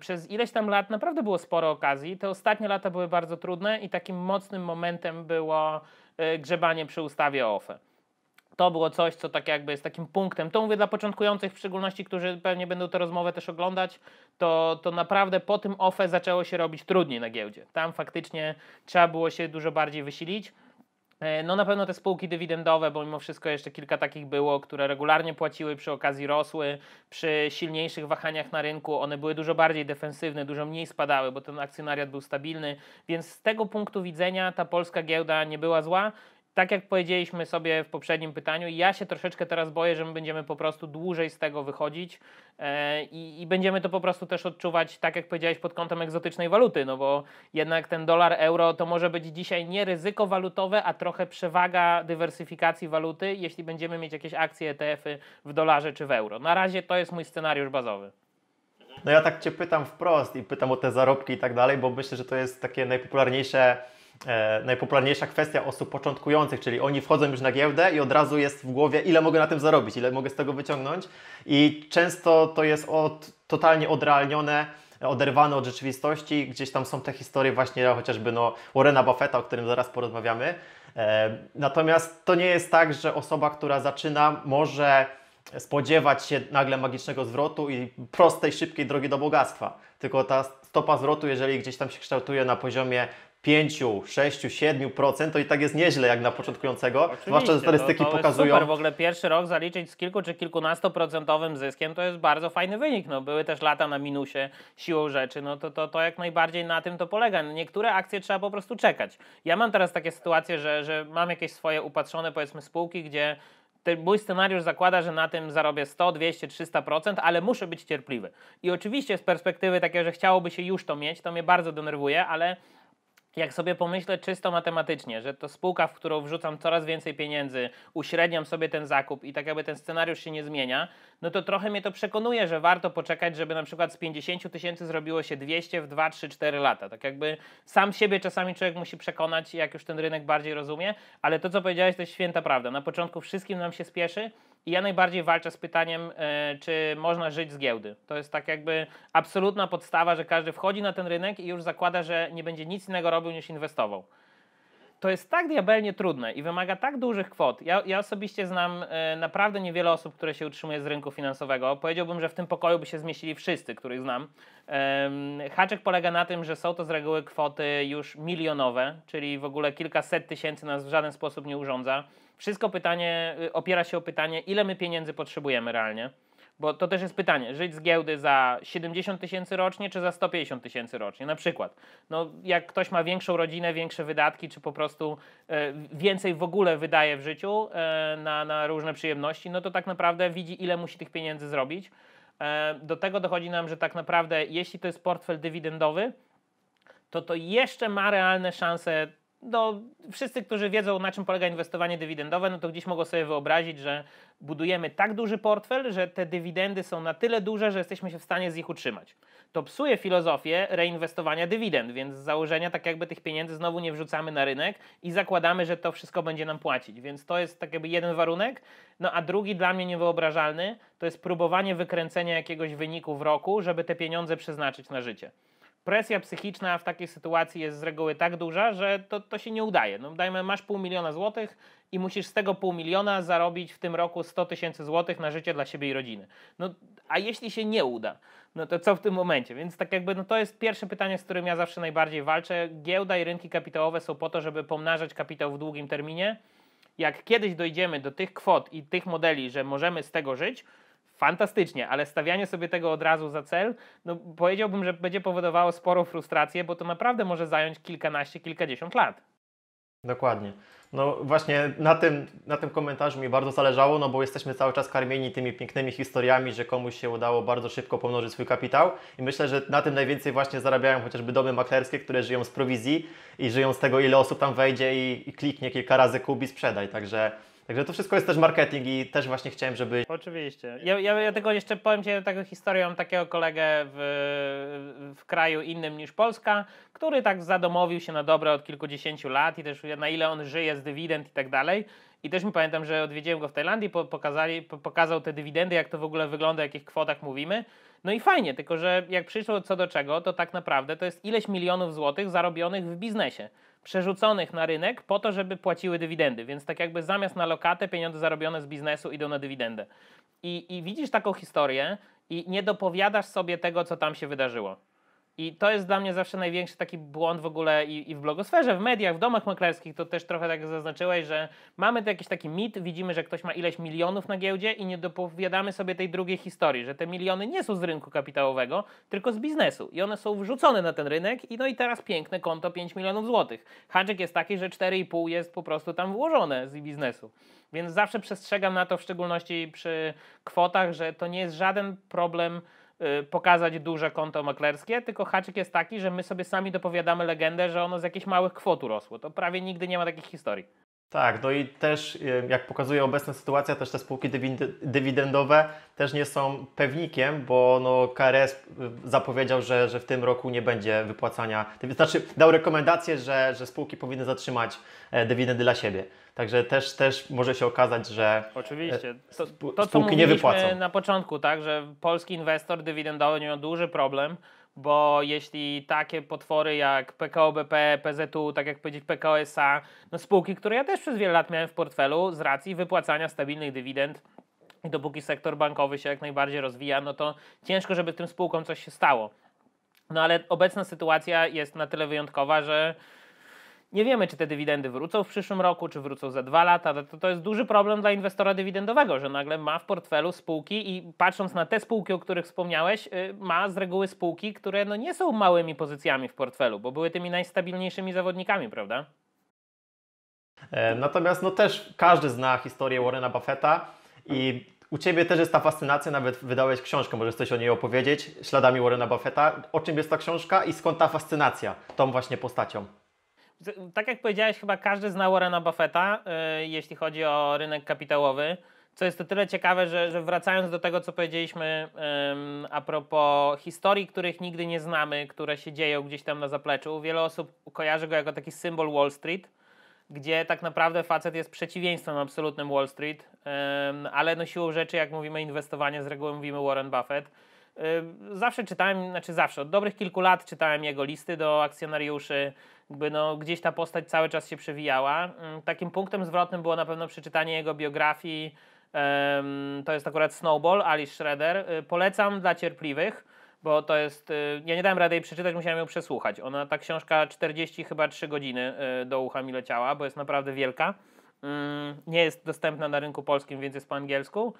przez ileś tam lat naprawdę było sporo okazji. Te ostatnie lata były bardzo trudne i takim mocnym momentem było yy, grzebanie przy ustawie OFE to było coś, co tak jakby jest takim punktem. To mówię dla początkujących, w szczególności, którzy pewnie będą tę rozmowę też oglądać, to, to naprawdę po tym OFE zaczęło się robić trudniej na giełdzie. Tam faktycznie trzeba było się dużo bardziej wysilić. E, no na pewno te spółki dywidendowe, bo mimo wszystko jeszcze kilka takich było, które regularnie płaciły, przy okazji rosły, przy silniejszych wahaniach na rynku one były dużo bardziej defensywne, dużo mniej spadały, bo ten akcjonariat był stabilny, więc z tego punktu widzenia ta polska giełda nie była zła tak jak powiedzieliśmy sobie w poprzednim pytaniu, ja się troszeczkę teraz boję, że my będziemy po prostu dłużej z tego wychodzić e, i, i będziemy to po prostu też odczuwać, tak jak powiedziałeś, pod kątem egzotycznej waluty, no bo jednak ten dolar, euro to może być dzisiaj nie ryzyko walutowe, a trochę przewaga dywersyfikacji waluty, jeśli będziemy mieć jakieś akcje, ETF-y w dolarze czy w euro. Na razie to jest mój scenariusz bazowy. No ja tak Cię pytam wprost i pytam o te zarobki i tak dalej, bo myślę, że to jest takie najpopularniejsze e, najpopularniejsza kwestia osób początkujących, czyli oni wchodzą już na giełdę i od razu jest w głowie, ile mogę na tym zarobić, ile mogę z tego wyciągnąć. I często to jest od, totalnie odrealnione oderwane od rzeczywistości. Gdzieś tam są te historie właśnie chociażby no, Warrena Buffetta, o którym zaraz porozmawiamy. E, natomiast to nie jest tak, że osoba, która zaczyna, może spodziewać się nagle magicznego zwrotu i prostej, szybkiej drogi do bogactwa tylko ta stopa zwrotu, jeżeli gdzieś tam się kształtuje na poziomie 5, 6, 7%, to i tak jest nieźle jak na początkującego, Oczywiście, zwłaszcza, że statystyki to, to pokazują. Super, w ogóle pierwszy rok zaliczyć z kilku czy kilkunastoprocentowym zyskiem to jest bardzo fajny wynik. No, były też lata na minusie siłą rzeczy, no to, to, to jak najbardziej na tym to polega. Niektóre akcje trzeba po prostu czekać. Ja mam teraz takie sytuacje, że, że mam jakieś swoje upatrzone powiedzmy spółki, gdzie mój scenariusz zakłada, że na tym zarobię 100, 200, 300%, ale muszę być cierpliwy. I oczywiście z perspektywy takiej, że chciałoby się już to mieć, to mnie bardzo denerwuje, ale jak sobie pomyślę czysto matematycznie, że to spółka, w którą wrzucam coraz więcej pieniędzy, uśredniam sobie ten zakup i tak jakby ten scenariusz się nie zmienia, no to trochę mnie to przekonuje, że warto poczekać, żeby na przykład z 50 tysięcy zrobiło się 200 w 2, 3, 4 lata. Tak jakby sam siebie czasami człowiek musi przekonać, jak już ten rynek bardziej rozumie, ale to co powiedziałeś to jest święta prawda. Na początku wszystkim nam się spieszy, i ja najbardziej walczę z pytaniem, e, czy można żyć z giełdy. To jest tak jakby absolutna podstawa, że każdy wchodzi na ten rynek i już zakłada, że nie będzie nic innego robił niż inwestował to jest tak diabelnie trudne i wymaga tak dużych kwot. Ja, ja osobiście znam e, naprawdę niewiele osób, które się utrzymuje z rynku finansowego. Powiedziałbym, że w tym pokoju by się zmieścili wszyscy, których znam. E, polega na tym, że są to z reguły kwoty już milionowe, czyli w ogóle kilkaset tysięcy nas w żaden sposób nie urządza. Wszystko pytanie y, opiera się o pytanie, ile my pieniędzy potrzebujemy realnie. Bo to też jest pytanie, żyć z giełdy za 70 tysięcy rocznie, czy za 150 tysięcy rocznie? Na przykład, no, jak ktoś ma większą rodzinę, większe wydatki, czy po prostu e, więcej w ogóle wydaje w życiu e, na, na różne przyjemności, no to tak naprawdę widzi, ile musi tych pieniędzy zrobić. E, do tego dochodzi nam, że tak naprawdę, jeśli to jest portfel dywidendowy, to to jeszcze ma realne szanse no, wszyscy, którzy wiedzą, na czym polega inwestowanie dywidendowe, no to gdzieś mogą sobie wyobrazić, że budujemy tak duży portfel, że te dywidendy są na tyle duże, że jesteśmy się w stanie z nich utrzymać. To psuje filozofię reinwestowania dywidend, więc z założenia tak jakby tych pieniędzy znowu nie wrzucamy na rynek i zakładamy, że to wszystko będzie nam płacić. Więc to jest tak jakby jeden warunek. No a drugi dla mnie niewyobrażalny to jest próbowanie wykręcenia jakiegoś wyniku w roku, żeby te pieniądze przeznaczyć na życie presja psychiczna w takiej sytuacji jest z reguły tak duża, że to, to się nie udaje. No dajmy, masz pół miliona złotych i musisz z tego pół miliona zarobić w tym roku 100 tysięcy złotych na życie dla siebie i rodziny. No a jeśli się nie uda, no to co w tym momencie? Więc tak jakby no to jest pierwsze pytanie, z którym ja zawsze najbardziej walczę. Giełda i rynki kapitałowe są po to, żeby pomnażać kapitał w długim terminie. Jak kiedyś dojdziemy do tych kwot i tych modeli, że możemy z tego żyć, fantastycznie, ale stawianie sobie tego od razu za cel, no powiedziałbym, że będzie powodowało sporą frustrację, bo to naprawdę może zająć kilkanaście, kilkadziesiąt lat. Dokładnie. No właśnie na tym, na tym komentarzu mi bardzo zależało, no bo jesteśmy cały czas karmieni tymi pięknymi historiami, że komuś się udało bardzo szybko pomnożyć swój kapitał i myślę, że na tym najwięcej właśnie zarabiają chociażby domy maklerskie, które żyją z prowizji i żyją z tego, ile osób tam wejdzie i, i kliknie kilka razy kup i sprzedaj. Także Także to wszystko jest też marketing i też właśnie chciałem, żeby... Oczywiście. Ja, ja, ja tego jeszcze powiem Ci taką historię, mam takiego kolegę w, w kraju innym niż Polska, który tak zadomowił się na dobre od kilkudziesięciu lat i też na ile on żyje z dywidend i tak dalej. I też mi pamiętam, że odwiedziłem go w Tajlandii, pokazali, pokazał te dywidendy, jak to w ogóle wygląda, o jakich kwotach mówimy. No i fajnie, tylko że jak przyszło co do czego, to tak naprawdę to jest ileś milionów złotych zarobionych w biznesie przerzuconych na rynek po to, żeby płaciły dywidendy. Więc tak jakby zamiast na lokatę pieniądze zarobione z biznesu idą na dywidendę. I, i widzisz taką historię i nie dopowiadasz sobie tego, co tam się wydarzyło. I to jest dla mnie zawsze największy taki błąd w ogóle i, i, w blogosferze, w mediach, w domach maklerskich, to też trochę tak zaznaczyłeś, że mamy tu jakiś taki mit, widzimy, że ktoś ma ileś milionów na giełdzie i nie dopowiadamy sobie tej drugiej historii, że te miliony nie są z rynku kapitałowego, tylko z biznesu i one są wrzucone na ten rynek i no i teraz piękne konto 5 milionów złotych. Hadżek jest taki, że 4,5 jest po prostu tam włożone z biznesu. Więc zawsze przestrzegam na to, w szczególności przy kwotach, że to nie jest żaden problem Y, pokazać duże konto maklerskie, tylko haczyk jest taki, że my sobie sami dopowiadamy legendę, że ono z jakichś małych kwot urosło. To prawie nigdy nie ma takich historii. Tak, no i też jak pokazuje obecna sytuacja, też te spółki dywidendowe też nie są pewnikiem, bo no KRS zapowiedział, że, że w tym roku nie będzie wypłacania, znaczy dał rekomendację, że, że spółki powinny zatrzymać e, dywidendy dla siebie. Także też, też może się okazać, że e, Oczywiście. To, to spółki co nie wypłacą. na początku, tak, że polski inwestor dywidendowy miał duży problem, bo jeśli takie potwory jak PKO BP, PZU, tak jak powiedzieć PKOSA, no spółki, które ja też przez wiele lat miałem w portfelu z racji wypłacania stabilnych dywidend, i dopóki sektor bankowy się jak najbardziej rozwija, no to ciężko, żeby tym spółkom coś się stało. No ale obecna sytuacja jest na tyle wyjątkowa, że nie wiemy, czy te dywidendy wrócą w przyszłym roku, czy wrócą za dwa lata. To, to jest duży problem dla inwestora dywidendowego, że nagle ma w portfelu spółki i patrząc na te spółki, o których wspomniałeś, y, ma z reguły spółki, które no nie są małymi pozycjami w portfelu, bo były tymi najstabilniejszymi zawodnikami, prawda? E, natomiast no też każdy zna historię Warrena Buffetta i u Ciebie też jest ta fascynacja, nawet wydałeś książkę, możesz coś o niej opowiedzieć, śladami Warrena Buffetta. O czym jest ta książka i skąd ta fascynacja tą właśnie postacią? tak jak powiedziałeś, chyba każdy zna Warrena Buffetta, y, jeśli chodzi o rynek kapitałowy. Co jest to tyle ciekawe, że, że wracając do tego, co powiedzieliśmy um, a propos historii, których nigdy nie znamy, które się dzieją gdzieś tam na zapleczu, wiele osób kojarzy go jako taki symbol Wall Street, gdzie tak naprawdę facet jest przeciwieństwem absolutnym Wall Street, um, ale no siłą rzeczy, jak mówimy inwestowanie, z reguły mówimy Warren Buffett Zawsze czytałem, znaczy zawsze, od dobrych kilku lat czytałem jego listy do akcjonariuszy, jakby no, gdzieś ta postać cały czas się przewijała. Takim punktem zwrotnym było na pewno przeczytanie jego biografii, to jest akurat Snowball, Alice Schroeder. Y, polecam dla cierpliwych, bo to jest, y, ja nie dałem rady jej przeczytać, musiałem ją przesłuchać. Ona, ta książka 40 chyba 3 godziny y, do ucha mi leciała, bo jest naprawdę wielka. Nie jest dostępna na rynku polskim, więc jest po angielsku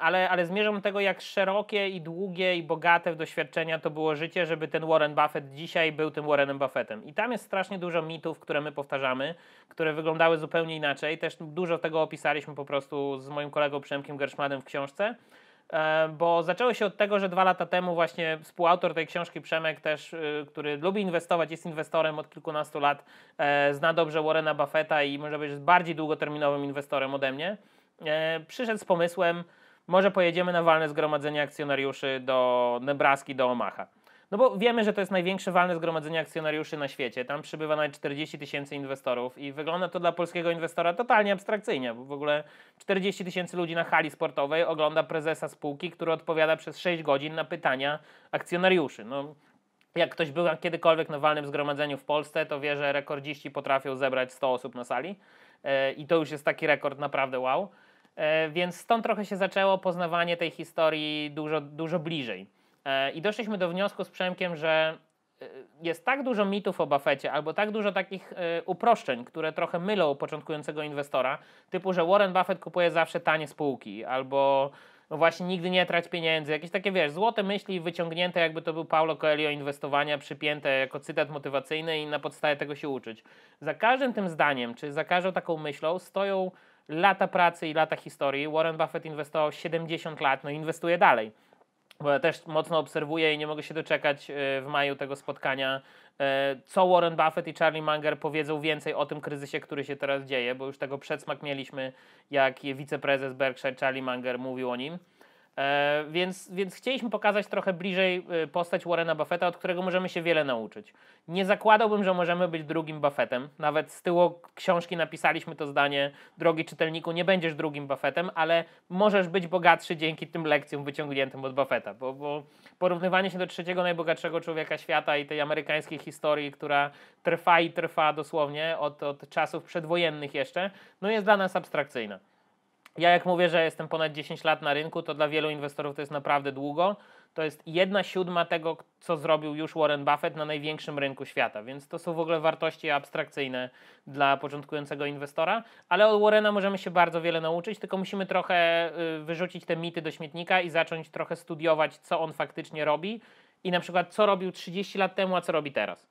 ale, ale zmierzam do tego, jak szerokie i długie i bogate w doświadczenia to było życie, żeby ten Warren Buffett dzisiaj był tym Warrenem Buffettem. I tam jest strasznie dużo mitów, które my powtarzamy, które wyglądały zupełnie inaczej. Też dużo tego opisaliśmy po prostu z moim kolegą Przemkiem Gerszmanem w książce. Bo zaczęło się od tego, że dwa lata temu właśnie współautor tej książki Przemek też, y, który lubi inwestować, jest inwestorem od kilkunastu lat, e, zna dobrze Warrena Buffetta i może być bardziej długoterminowym inwestorem ode mnie E, przyszedł z pomysłem, może pojedziemy na walne zgromadzenie akcjonariuszy do Nebraski, do Omaha. No bo wiemy, że to jest największe walne zgromadzenie akcjonariuszy na świecie. Tam przybywa nawet 40 tysięcy inwestorów i wygląda to dla polskiego inwestora totalnie abstrakcyjnie, bo w ogóle 40 tysięcy ludzi na hali sportowej ogląda prezesa spółki, który odpowiada przez 6 godzin na pytania akcjonariuszy. No, jak ktoś był kiedykolwiek na walnym zgromadzeniu w Polsce, to wie, że rekordziści potrafią zebrać 100 osób na sali e, i to już jest taki rekord naprawdę wow. E, więc stąd trochę się zaczęło poznawanie tej historii dużo, dużo bliżej. E, I doszliśmy do wniosku z Przemkiem, że e, jest tak dużo mitów o Buffetcie, albo tak dużo takich uproszczeń, które trochę mylą początkującego inwestora, typu, że Warren Buffett kupuje zawsze tanie spółki, albo no właśnie nigdy nie trać pieniędzy, jakieś takie, wiesz, złote myśli wyciągnięte, jakby to był Paulo Coelho inwestowania, przypięte jako cytat motywacyjny i na podstawie tego się uczyć. Za każdym tym zdaniem, czy za każdą taką myślą stoją lata pracy i lata historii. Warren Buffett inwestował 70 lat, no inwestuje dalej. Bo ja też mocno obserwuję i nie mogę się doczekać e, w maju tego spotkania, e, co Warren Buffett i Charlie Munger powiedzą więcej o tym kryzysie, który się teraz dzieje, bo już tego przedsmak mieliśmy, jak wiceprezes Berkshire Charlie Munger mówił o nim. E, więc, więc chcieliśmy pokazać trochę bliżej e, postać Warrena Buffetta, od którego możemy się wiele nauczyć. Nie zakładałbym, że możemy być drugim Buffettem. Nawet z tyłu książki napisaliśmy to zdanie: Drogi czytelniku, nie będziesz drugim Buffettem, ale możesz być bogatszy dzięki tym lekcjom wyciągniętym od Buffetta. Bo, bo porównywanie się do trzeciego najbogatszego człowieka świata i tej amerykańskiej historii, która trwa i trwa dosłownie od, od czasów przedwojennych jeszcze, no jest dla nas abstrakcyjna. Ja jak mówię, że jestem ponad 10 lat na rynku, to dla wielu inwestorów to jest naprawdę długo. To jest jedna siódma tego, co zrobił już Warren Buffett na największym rynku świata, więc to są w ogóle wartości abstrakcyjne dla początkującego inwestora, ale od Warrena możemy się bardzo wiele nauczyć, tylko musimy trochę y, wyrzucić te mity do śmietnika i zacząć trochę studiować, co on faktycznie robi i na przykład co robił 30 lat temu, a co robi teraz.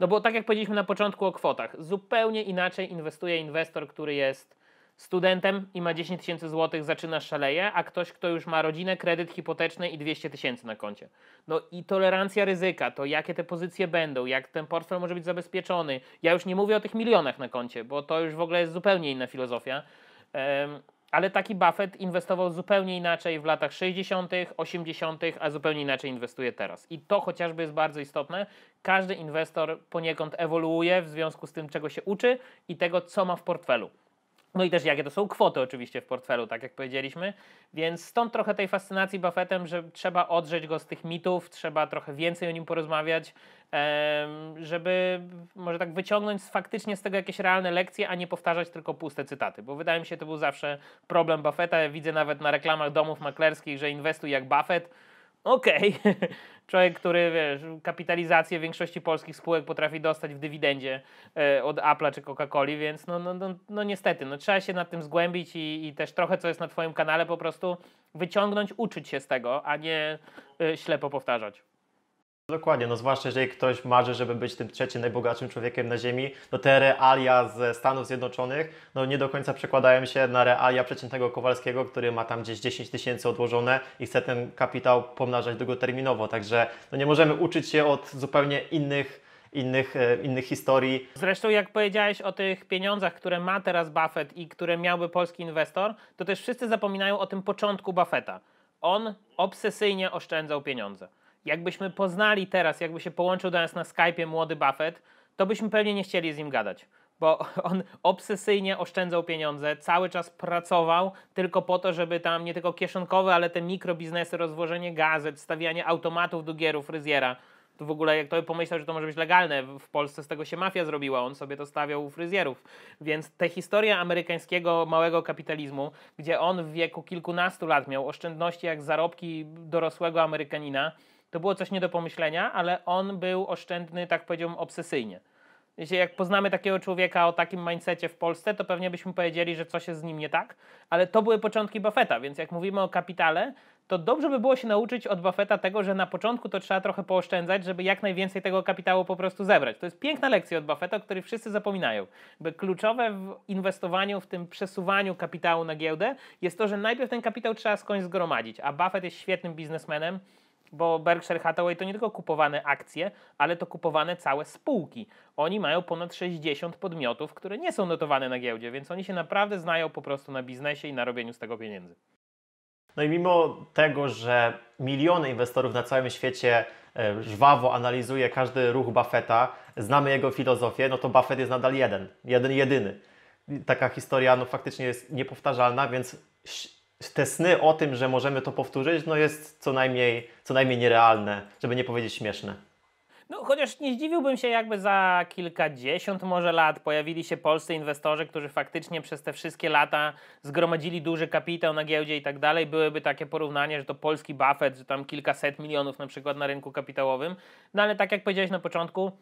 No bo tak jak powiedzieliśmy na początku o kwotach, zupełnie inaczej inwestuje inwestor, który jest studentem i ma 10 tysięcy złotych, zaczyna szaleje, a ktoś, kto już ma rodzinę, kredyt hipoteczny i 200 tysięcy na koncie. No i tolerancja ryzyka, to jakie te pozycje będą, jak ten portfel może być zabezpieczony. Ja już nie mówię o tych milionach na koncie, bo to już w ogóle jest zupełnie inna filozofia. Um, ale taki Buffett inwestował zupełnie inaczej w latach 60., 80., a zupełnie inaczej inwestuje teraz. I to chociażby jest bardzo istotne. Każdy inwestor poniekąd ewoluuje w związku z tym, czego się uczy i tego, co ma w portfelu. No i też jakie to są kwoty oczywiście w portfelu, tak jak powiedzieliśmy. Więc stąd trochę tej fascynacji Buffettem, że trzeba odrzeć go z tych mitów, trzeba trochę więcej o nim porozmawiać, żeby może tak wyciągnąć faktycznie z tego jakieś realne lekcje, a nie powtarzać tylko puste cytaty. Bo wydaje mi się, to był zawsze problem Buffetta. Widzę nawet na reklamach domów maklerskich, że inwestuj jak Buffett. Okej, okay. Człowiek, który wiesz, kapitalizację większości polskich spółek potrafi dostać w dywidendzie e, od Apple czy Coca-Coli, więc no, no, no, no, niestety, no, trzeba się nad tym zgłębić i, i też trochę, co jest na Twoim kanale, po prostu wyciągnąć, uczyć się z tego, a nie e, ślepo powtarzać. Dokładnie, no zwłaszcza jeżeli ktoś marzy, żeby być tym trzecim najbogatszym człowiekiem na Ziemi, no te realia ze Stanów Zjednoczonych no nie do końca przekładają się na realia przeciętnego Kowalskiego, który ma tam gdzieś 10 tysięcy odłożone i chce ten kapitał pomnażać długoterminowo. Także no nie możemy uczyć się od zupełnie innych innych, e, innych historii. Zresztą jak powiedziałeś o tych pieniądzach, które ma teraz Buffett i które miałby polski inwestor, to też wszyscy zapominają o tym początku Buffetta. On obsesyjnie oszczędzał pieniądze jakbyśmy poznali teraz, jakby się połączył do nas na Skype'ie młody Buffett, to byśmy pewnie nie chcieli z nim gadać, bo on obsesyjnie oszczędzał pieniądze, cały czas pracował tylko po to, żeby tam nie tylko kieszonkowe, ale te mikrobiznesy, rozwożenie gazet, stawianie automatów do gieru fryzjera. Tu w ogóle jak to pomyślał, że to może być legalne, w Polsce z tego się mafia zrobiła, on sobie to stawiał u fryzjerów. Więc te historia amerykańskiego małego kapitalizmu, gdzie on w wieku kilkunastu lat miał oszczędności jak zarobki dorosłego Amerykanina, to było coś nie do pomyślenia, ale on był oszczędny, tak powiedziałbym, obsesyjnie. Jeśli jak poznamy takiego człowieka o takim mindsetie w Polsce, to pewnie byśmy powiedzieli, że coś jest z nim nie tak, ale to były początki Buffetta, więc jak mówimy o kapitale, to dobrze by było się nauczyć od Buffetta tego, że na początku to trzeba trochę pooszczędzać, żeby jak najwięcej tego kapitału po prostu zebrać. To jest piękna lekcja od Buffetta, o której wszyscy zapominają. By kluczowe w inwestowaniu, w tym przesuwaniu kapitału na giełdę jest to, że najpierw ten kapitał trzeba skądś zgromadzić, a Buffett jest świetnym biznesmenem, bo Berkshire Hathaway to nie tylko kupowane akcje, ale to kupowane całe spółki. Oni mają ponad 60 podmiotów, które nie są notowane na giełdzie, więc oni się naprawdę znają po prostu na biznesie i na robieniu z tego pieniędzy. No i mimo tego, że miliony inwestorów na całym świecie e, żwawo analizuje każdy ruch Buffetta, znamy jego filozofię, no to Buffett jest nadal jeden, jeden jedyny. Taka historia no faktycznie jest niepowtarzalna, więc te sny o tym, że możemy to powtórzyć, no jest co najmniej, co najmniej nierealne, żeby nie powiedzieć śmieszne. No, chociaż nie zdziwiłbym się, jakby za kilkadziesiąt może lat pojawili się polscy inwestorzy, którzy faktycznie przez te wszystkie lata zgromadzili duży kapitał na giełdzie i tak dalej. Byłyby takie porównanie, że to polski Buffett, że tam kilkaset milionów na przykład na rynku kapitałowym. No ale tak jak powiedziałeś na początku,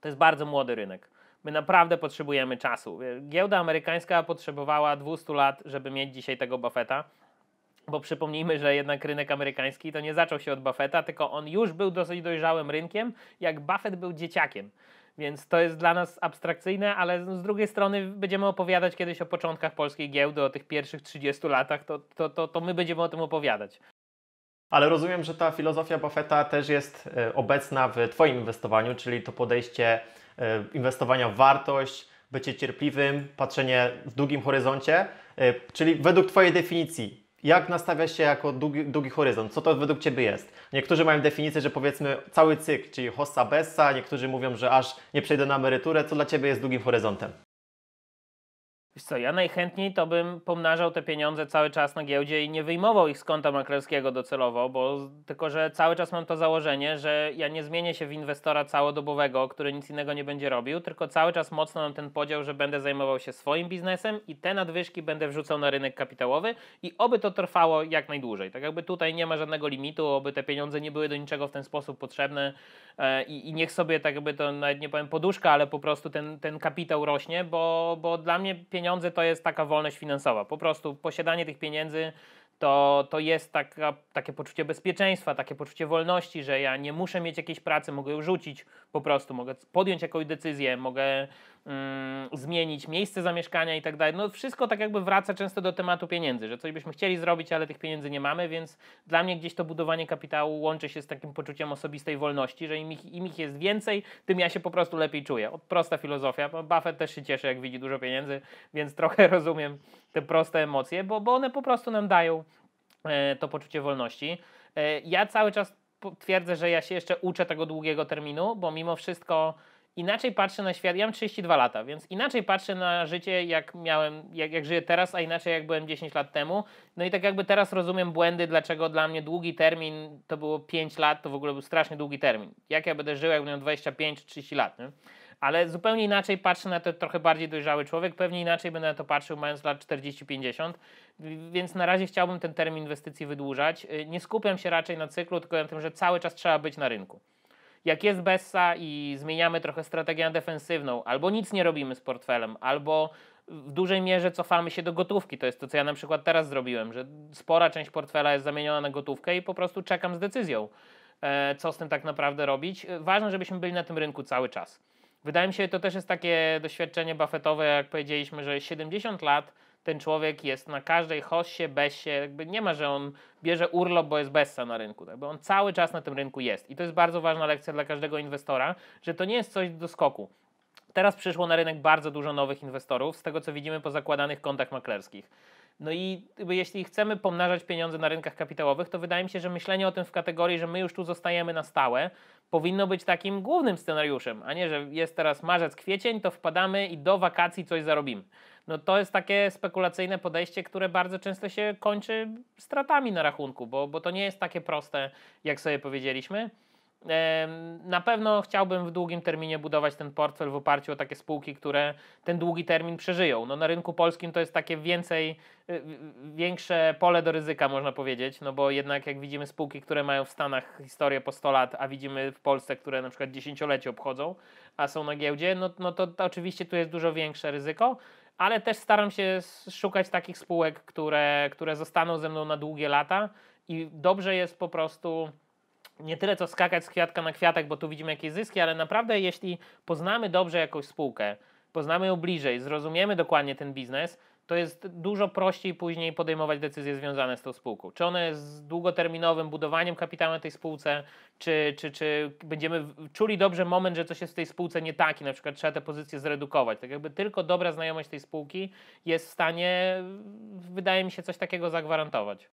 to jest bardzo młody rynek. My naprawdę potrzebujemy czasu. Giełda amerykańska potrzebowała 200 lat, żeby mieć dzisiaj tego Buffetta, bo przypomnijmy, że jednak rynek amerykański to nie zaczął się od Buffetta, tylko on już był dosyć dojrzałym rynkiem, jak Buffett był dzieciakiem. Więc to jest dla nas abstrakcyjne, ale z drugiej strony będziemy opowiadać kiedyś o początkach polskiej giełdy, o tych pierwszych 30 latach, to, to, to, to my będziemy o tym opowiadać. Ale rozumiem, że ta filozofia Buffetta też jest e, obecna w Twoim inwestowaniu, czyli to podejście E, inwestowania w wartość, bycie cierpliwym, patrzenie w długim horyzoncie. E, czyli według Twojej definicji, jak nastawiasz się jako długi, długi, horyzont? Co to według Ciebie jest? Niektórzy mają definicję, że powiedzmy cały cykl, czyli hossa bessa, niektórzy mówią, że aż nie przejdę na emeryturę. Co dla Ciebie jest długim horyzontem? Wiesz co, ja najchętniej to bym pomnażał te pieniądze cały czas na giełdzie i nie wyjmował ich z konta maklerskiego docelowo, bo tylko, że cały czas mam to założenie, że ja nie zmienię się w inwestora całodobowego, który nic innego nie będzie robił, tylko cały czas mocno mam ten podział, że będę zajmował się swoim biznesem i te nadwyżki będę wrzucał na rynek kapitałowy i oby to trwało jak najdłużej. Tak jakby tutaj nie ma żadnego limitu, oby te pieniądze nie były do niczego w ten sposób potrzebne e, i, i niech sobie tak jakby to, nawet nie powiem poduszka, ale po prostu ten, ten kapitał rośnie, bo, bo dla mnie pieniądze pieniądze to jest taka wolność finansowa. Po prostu posiadanie tych pieniędzy to, to jest taka, takie poczucie bezpieczeństwa, takie poczucie wolności, że ja nie muszę mieć jakiejś pracy, mogę ją rzucić, po prostu mogę podjąć jakąś decyzję, mogę, Mm, zmienić miejsce zamieszkania i tak dalej. No wszystko tak jakby wraca często do tematu pieniędzy, że coś byśmy chcieli zrobić, ale tych pieniędzy nie mamy, więc dla mnie gdzieś to budowanie kapitału łączy się z takim poczuciem osobistej wolności, że im ich, im ich jest więcej, tym ja się po prostu lepiej czuję. Prosta filozofia. Buffett też się cieszy, jak widzi dużo pieniędzy, więc trochę rozumiem te proste emocje, bo, bo one po prostu nam dają e, to poczucie wolności. E, ja cały czas twierdzę, że ja się jeszcze uczę tego długiego terminu, bo mimo wszystko inaczej patrzę na świat. Ja mam 32 lata, więc inaczej patrzę na życie, jak miałem, jak, jak żyję teraz, a inaczej jak byłem 10 lat temu. No i tak jakby teraz rozumiem błędy, dlaczego dla mnie długi termin to było 5 lat, to w ogóle był strasznie długi termin. Jak ja będę żył, jak będę miał 25 czy 30 lat, nie? Ale zupełnie inaczej patrzę na to trochę bardziej dojrzały człowiek, pewnie inaczej będę na to patrzył mając lat 40-50, więc na razie chciałbym ten termin inwestycji wydłużać. Y, nie skupiam się raczej na cyklu, tylko na tym, że cały czas trzeba być na rynku jak jest Bessa i zmieniamy trochę strategię defensywną, albo nic nie robimy z portfelem, albo w dużej mierze cofamy się do gotówki. To jest to, co ja na przykład teraz zrobiłem, że spora część portfela jest zamieniona na gotówkę i po prostu czekam z decyzją, e, co z tym tak naprawdę robić. E, ważne, żebyśmy byli na tym rynku cały czas. Wydaje mi się, to też jest takie doświadczenie buffetowe, jak powiedzieliśmy, że 70 lat ten człowiek jest na każdej bez besie, jakby nie ma, że on bierze urlop, bo jest bessa na rynku, tak? bo on cały czas na tym rynku jest. I to jest bardzo ważna lekcja dla każdego inwestora, że to nie jest coś do skoku. Teraz przyszło na rynek bardzo dużo nowych inwestorów, z tego co widzimy po zakładanych kontach maklerskich. No i jeśli chcemy pomnażać pieniądze na rynkach kapitałowych, to wydaje mi się, że myślenie o tym w kategorii, że my już tu zostajemy na stałe, powinno być takim głównym scenariuszem, a nie, że jest teraz marzec, kwiecień, to wpadamy i do wakacji coś zarobimy no to jest takie spekulacyjne podejście, które bardzo często się kończy stratami na rachunku, bo, bo to nie jest takie proste, jak sobie powiedzieliśmy. Na pewno chciałbym w długim terminie budować ten portfel w oparciu o takie spółki, które ten długi termin przeżyją. No na rynku polskim to jest takie więcej, y, y, większe pole do ryzyka, można powiedzieć, no bo jednak jak widzimy spółki, które mają w Stanach historię po 100 lat, a widzimy w Polsce, które na przykład dziesięciolecie obchodzą, a są na giełdzie, no, no to, to oczywiście tu jest dużo większe ryzyko ale też staram się szukać takich spółek, które, które zostaną ze mną na długie lata i dobrze jest po prostu nie tyle co skakać z kwiatka na kwiatek, bo tu widzimy jakieś zyski, ale naprawdę jeśli poznamy dobrze jakąś spółkę, poznamy ją bliżej, zrozumiemy dokładnie ten biznes, to jest dużo prościej później podejmować decyzje związane z tą spółką. Czy one z długoterminowym budowaniem kapitału na tej spółce, czy, czy, czy będziemy czuli dobrze moment, że coś jest w tej spółce nie taki, na przykład trzeba te pozycje zredukować. Tak jakby tylko dobra znajomość tej spółki jest w stanie, wydaje mi się, coś takiego zagwarantować.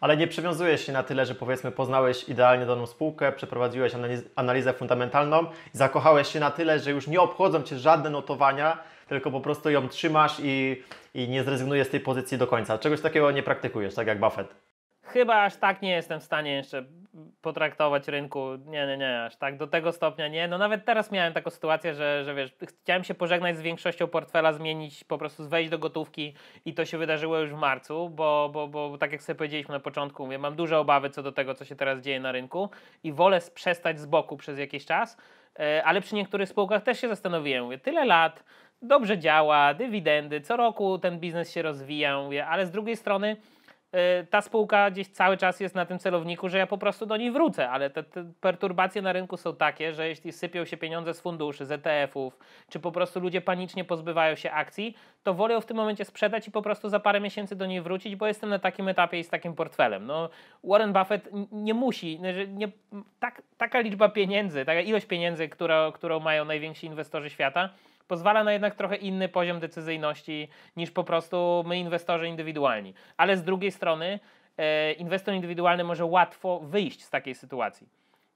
Ale nie przywiązujesz się na tyle, że powiedzmy poznałeś idealnie daną spółkę, przeprowadziłeś analiz analizę fundamentalną, zakochałeś się na tyle, że już nie obchodzą cię żadne notowania, tylko po prostu ją trzymasz i, i nie zrezygnujesz z tej pozycji do końca. Czegoś takiego nie praktykujesz, tak jak Buffett. Chyba aż tak nie jestem w stanie jeszcze potraktować rynku. Nie, nie, nie, aż tak do tego stopnia nie. No nawet teraz miałem taką sytuację, że, że wiesz, chciałem się pożegnać z większością portfela, zmienić, po prostu wejść do gotówki i to się wydarzyło już w marcu, bo, bo, bo tak jak sobie powiedzieliśmy na początku, mówię, mam duże obawy co do tego, co się teraz dzieje na rynku i wolę przestać z boku przez jakiś czas, e, ale przy niektórych spółkach też się zastanowiłem. Mówię, tyle lat dobrze działa, dywidendy, co roku ten biznes się rozwija, mówię, ale z drugiej strony y, ta spółka gdzieś cały czas jest na tym celowniku, że ja po prostu do niej wrócę, ale te, te perturbacje na rynku są takie, że jeśli sypią się pieniądze z funduszy, z ETF-ów, czy po prostu ludzie panicznie pozbywają się akcji, to wolę w tym momencie sprzedać i po prostu za parę miesięcy do niej wrócić, bo jestem na takim etapie i z takim portfelem. No, Warren Buffett nie musi, nie, tak, taka liczba pieniędzy, taka ilość pieniędzy, która, którą mają najwięksi inwestorzy świata, pozwala na jednak trochę inny poziom decyzyjności niż po prostu my, inwestorzy indywidualni. Ale z drugiej strony, e, inwestor indywidualny może łatwo wyjść z takiej sytuacji.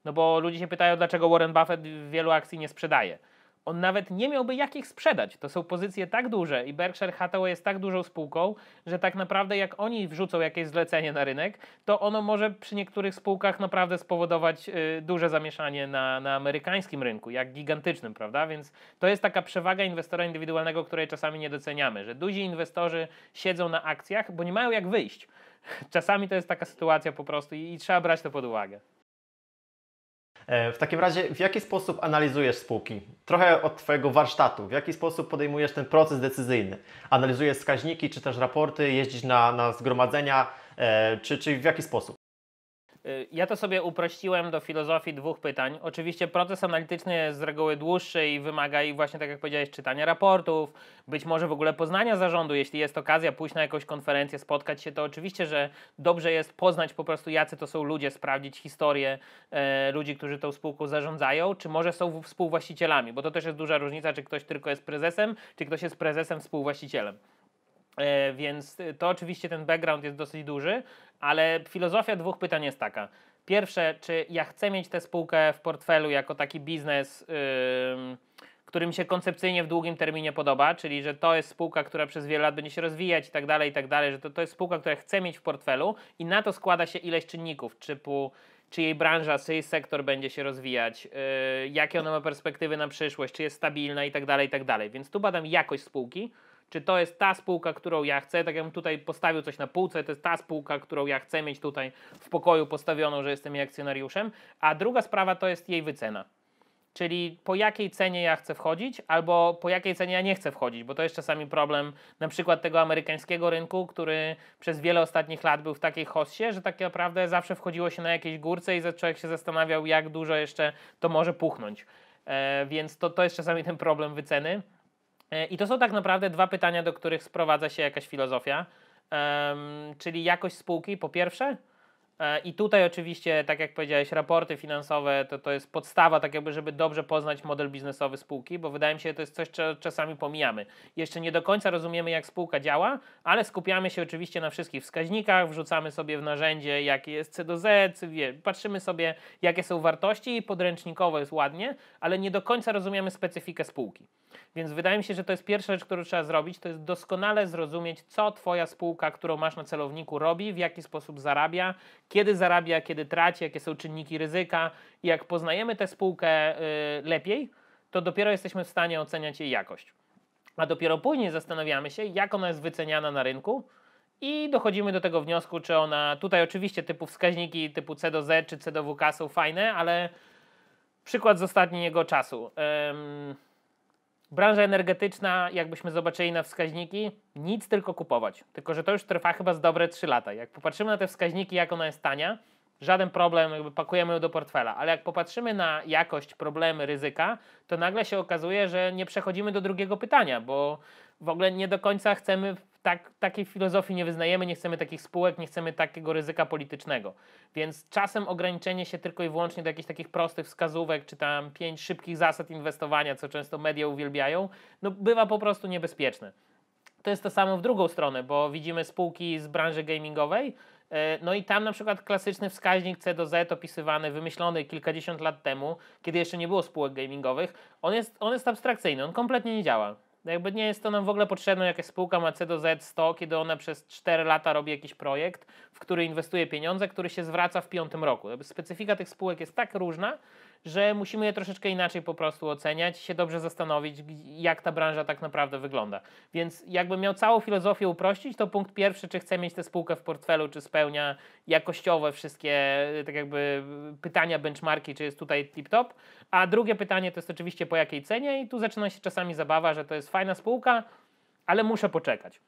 No bo ludzie się pytają, dlaczego Warren Buffett wielu akcji nie sprzedaje on nawet nie miałby jak ich sprzedać. To są pozycje tak duże i Berkshire Hathaway jest tak dużą spółką, że tak naprawdę jak oni wrzucą jakieś zlecenie na rynek, to ono może przy niektórych spółkach naprawdę spowodować y, duże zamieszanie na, na amerykańskim rynku, jak gigantycznym, prawda? Więc to jest taka przewaga inwestora indywidualnego, której czasami nie doceniamy, że duzi inwestorzy siedzą na akcjach, bo nie mają jak wyjść. Czasami to jest taka sytuacja po prostu i, i trzeba brać to pod uwagę. E, w takim razie, w jaki sposób analizujesz spółki? Trochę od Twojego warsztatu. W jaki sposób podejmujesz ten proces decyzyjny? Analizujesz wskaźniki, czy też raporty, jeździsz na, na zgromadzenia, e, czy, czy w jaki sposób? Y, ja to sobie uprościłem do filozofii dwóch pytań. Oczywiście proces analityczny jest z reguły dłuższy i wymaga i właśnie tak jak powiedziałeś, czytania raportów, być może w ogóle poznania zarządu. Jeśli jest okazja pójść na jakąś konferencję, spotkać się, to oczywiście, że dobrze jest poznać po prostu jacy to są ludzie, sprawdzić historię e, ludzi, którzy tą spółką zarządzają, czy może są współwłaścicielami, bo to też jest duża różnica, czy ktoś tylko jest prezesem, czy ktoś jest prezesem współwłaścicielem. E, więc y, to oczywiście ten background jest dosyć duży, ale filozofia dwóch pytań jest taka. Pierwsze, czy ja chcę mieć tę spółkę w portfelu jako taki biznes, yy, który mi się koncepcyjnie w długim terminie podoba, czyli że to jest spółka, która przez wiele lat będzie się rozwijać i tak dalej, i tak dalej, że to, to jest spółka, która chcę mieć w portfelu i na to składa się ileś czynników, typu czy jej branża, czy jej sektor będzie się rozwijać, yy, jakie ona ma perspektywy na przyszłość, czy jest stabilna i tak dalej, i tak dalej. Więc tu badam jakość spółki, czy to jest ta spółka, którą ja chcę, tak jakbym tutaj postawił coś na półce, to jest ta spółka, którą ja chcę mieć tutaj w pokoju postawioną, że jestem jej akcjonariuszem, a druga sprawa to jest jej wycena. Czyli po jakiej cenie ja chcę wchodzić, albo po jakiej cenie ja nie chcę wchodzić, bo to jest czasami problem na przykład tego amerykańskiego rynku, który przez wiele ostatnich lat był w takiej hossie, że tak naprawdę zawsze wchodziło się na jakiejś górce i człowiek się zastanawiał, jak dużo jeszcze to może puchnąć. E, więc to, to jest czasami ten problem wyceny. E, I to są tak naprawdę dwa pytania, do których sprowadza się jakaś filozofia, czyli jakość spółki po pierwsze. E, I tutaj oczywiście, tak jak powiedziałeś, raporty finansowe to, to jest podstawa, tak jakby, żeby dobrze poznać model biznesowy spółki, bo wydaje mi się, że to jest coś, co czasami pomijamy. Jeszcze nie do końca rozumiemy, jak spółka działa, ale skupiamy się oczywiście na wszystkich wskaźnikach, wrzucamy sobie w narzędzie, jakie jest C do Z, wie, patrzymy sobie, jakie są wartości i podręcznikowo jest ładnie, ale nie do końca rozumiemy specyfikę spółki. Więc wydaje mi się, że to jest pierwsza rzecz, którą trzeba zrobić, to jest doskonale zrozumieć, co Twoja spółka, którą masz na celowniku, robi, w jaki sposób zarabia, kiedy zarabia, kiedy traci, jakie są czynniki ryzyka. I jak poznajemy tę spółkę y, lepiej, to dopiero jesteśmy w stanie oceniać jej jakość. A dopiero później zastanawiamy się, jak ona jest wyceniana na rynku, i dochodzimy do tego wniosku, czy ona. Tutaj oczywiście typu wskaźniki typu C do Z czy C do WK są fajne, ale przykład z ostatniego czasu branża energetyczna, jakbyśmy zobaczyli na wskaźniki, nic tylko kupować. Tylko, że to już trwa chyba z dobre 3 lata. Jak popatrzymy na te wskaźniki, jak ona jest tania, żaden problem, jakby pakujemy ją do portfela. Ale jak popatrzymy na jakość, problemy, ryzyka, to nagle się okazuje, że nie przechodzimy do drugiego pytania, bo w ogóle nie do końca chcemy tak, takiej filozofii nie wyznajemy, nie chcemy takich spółek, nie chcemy takiego ryzyka politycznego. Więc czasem ograniczenie się tylko i wyłącznie do jakichś takich prostych wskazówek, czy tam pięć szybkich zasad inwestowania, co często media uwielbiają, no bywa po prostu niebezpieczne. To jest to samo w drugą stronę, bo widzimy spółki z branży gamingowej, e, no i tam na przykład klasyczny wskaźnik C do Z opisywany, wymyślony kilkadziesiąt lat temu, kiedy jeszcze nie było spółek gamingowych, on jest, on jest abstrakcyjny, on kompletnie nie działa. Jakby nie jest to nam w ogóle potrzebne, jakaś spółka ma C do Z 100, kiedy ona przez 4 lata robi jakiś projekt, w który inwestuje pieniądze, który się zwraca w piątym roku. Jakby specyfika tych spółek jest tak różna, że musimy je troszeczkę inaczej po prostu oceniać, się dobrze zastanowić, jak ta branża tak naprawdę wygląda. Więc jakbym miał całą filozofię uprościć, to punkt pierwszy, czy chcę mieć tę spółkę w portfelu, czy spełnia jakościowe wszystkie e, tak jakby pytania, benchmarki, czy jest tutaj tip-top. A drugie pytanie to jest oczywiście po jakiej cenie i tu zaczyna się czasami zabawa, że to jest fajna spółka, ale muszę poczekać.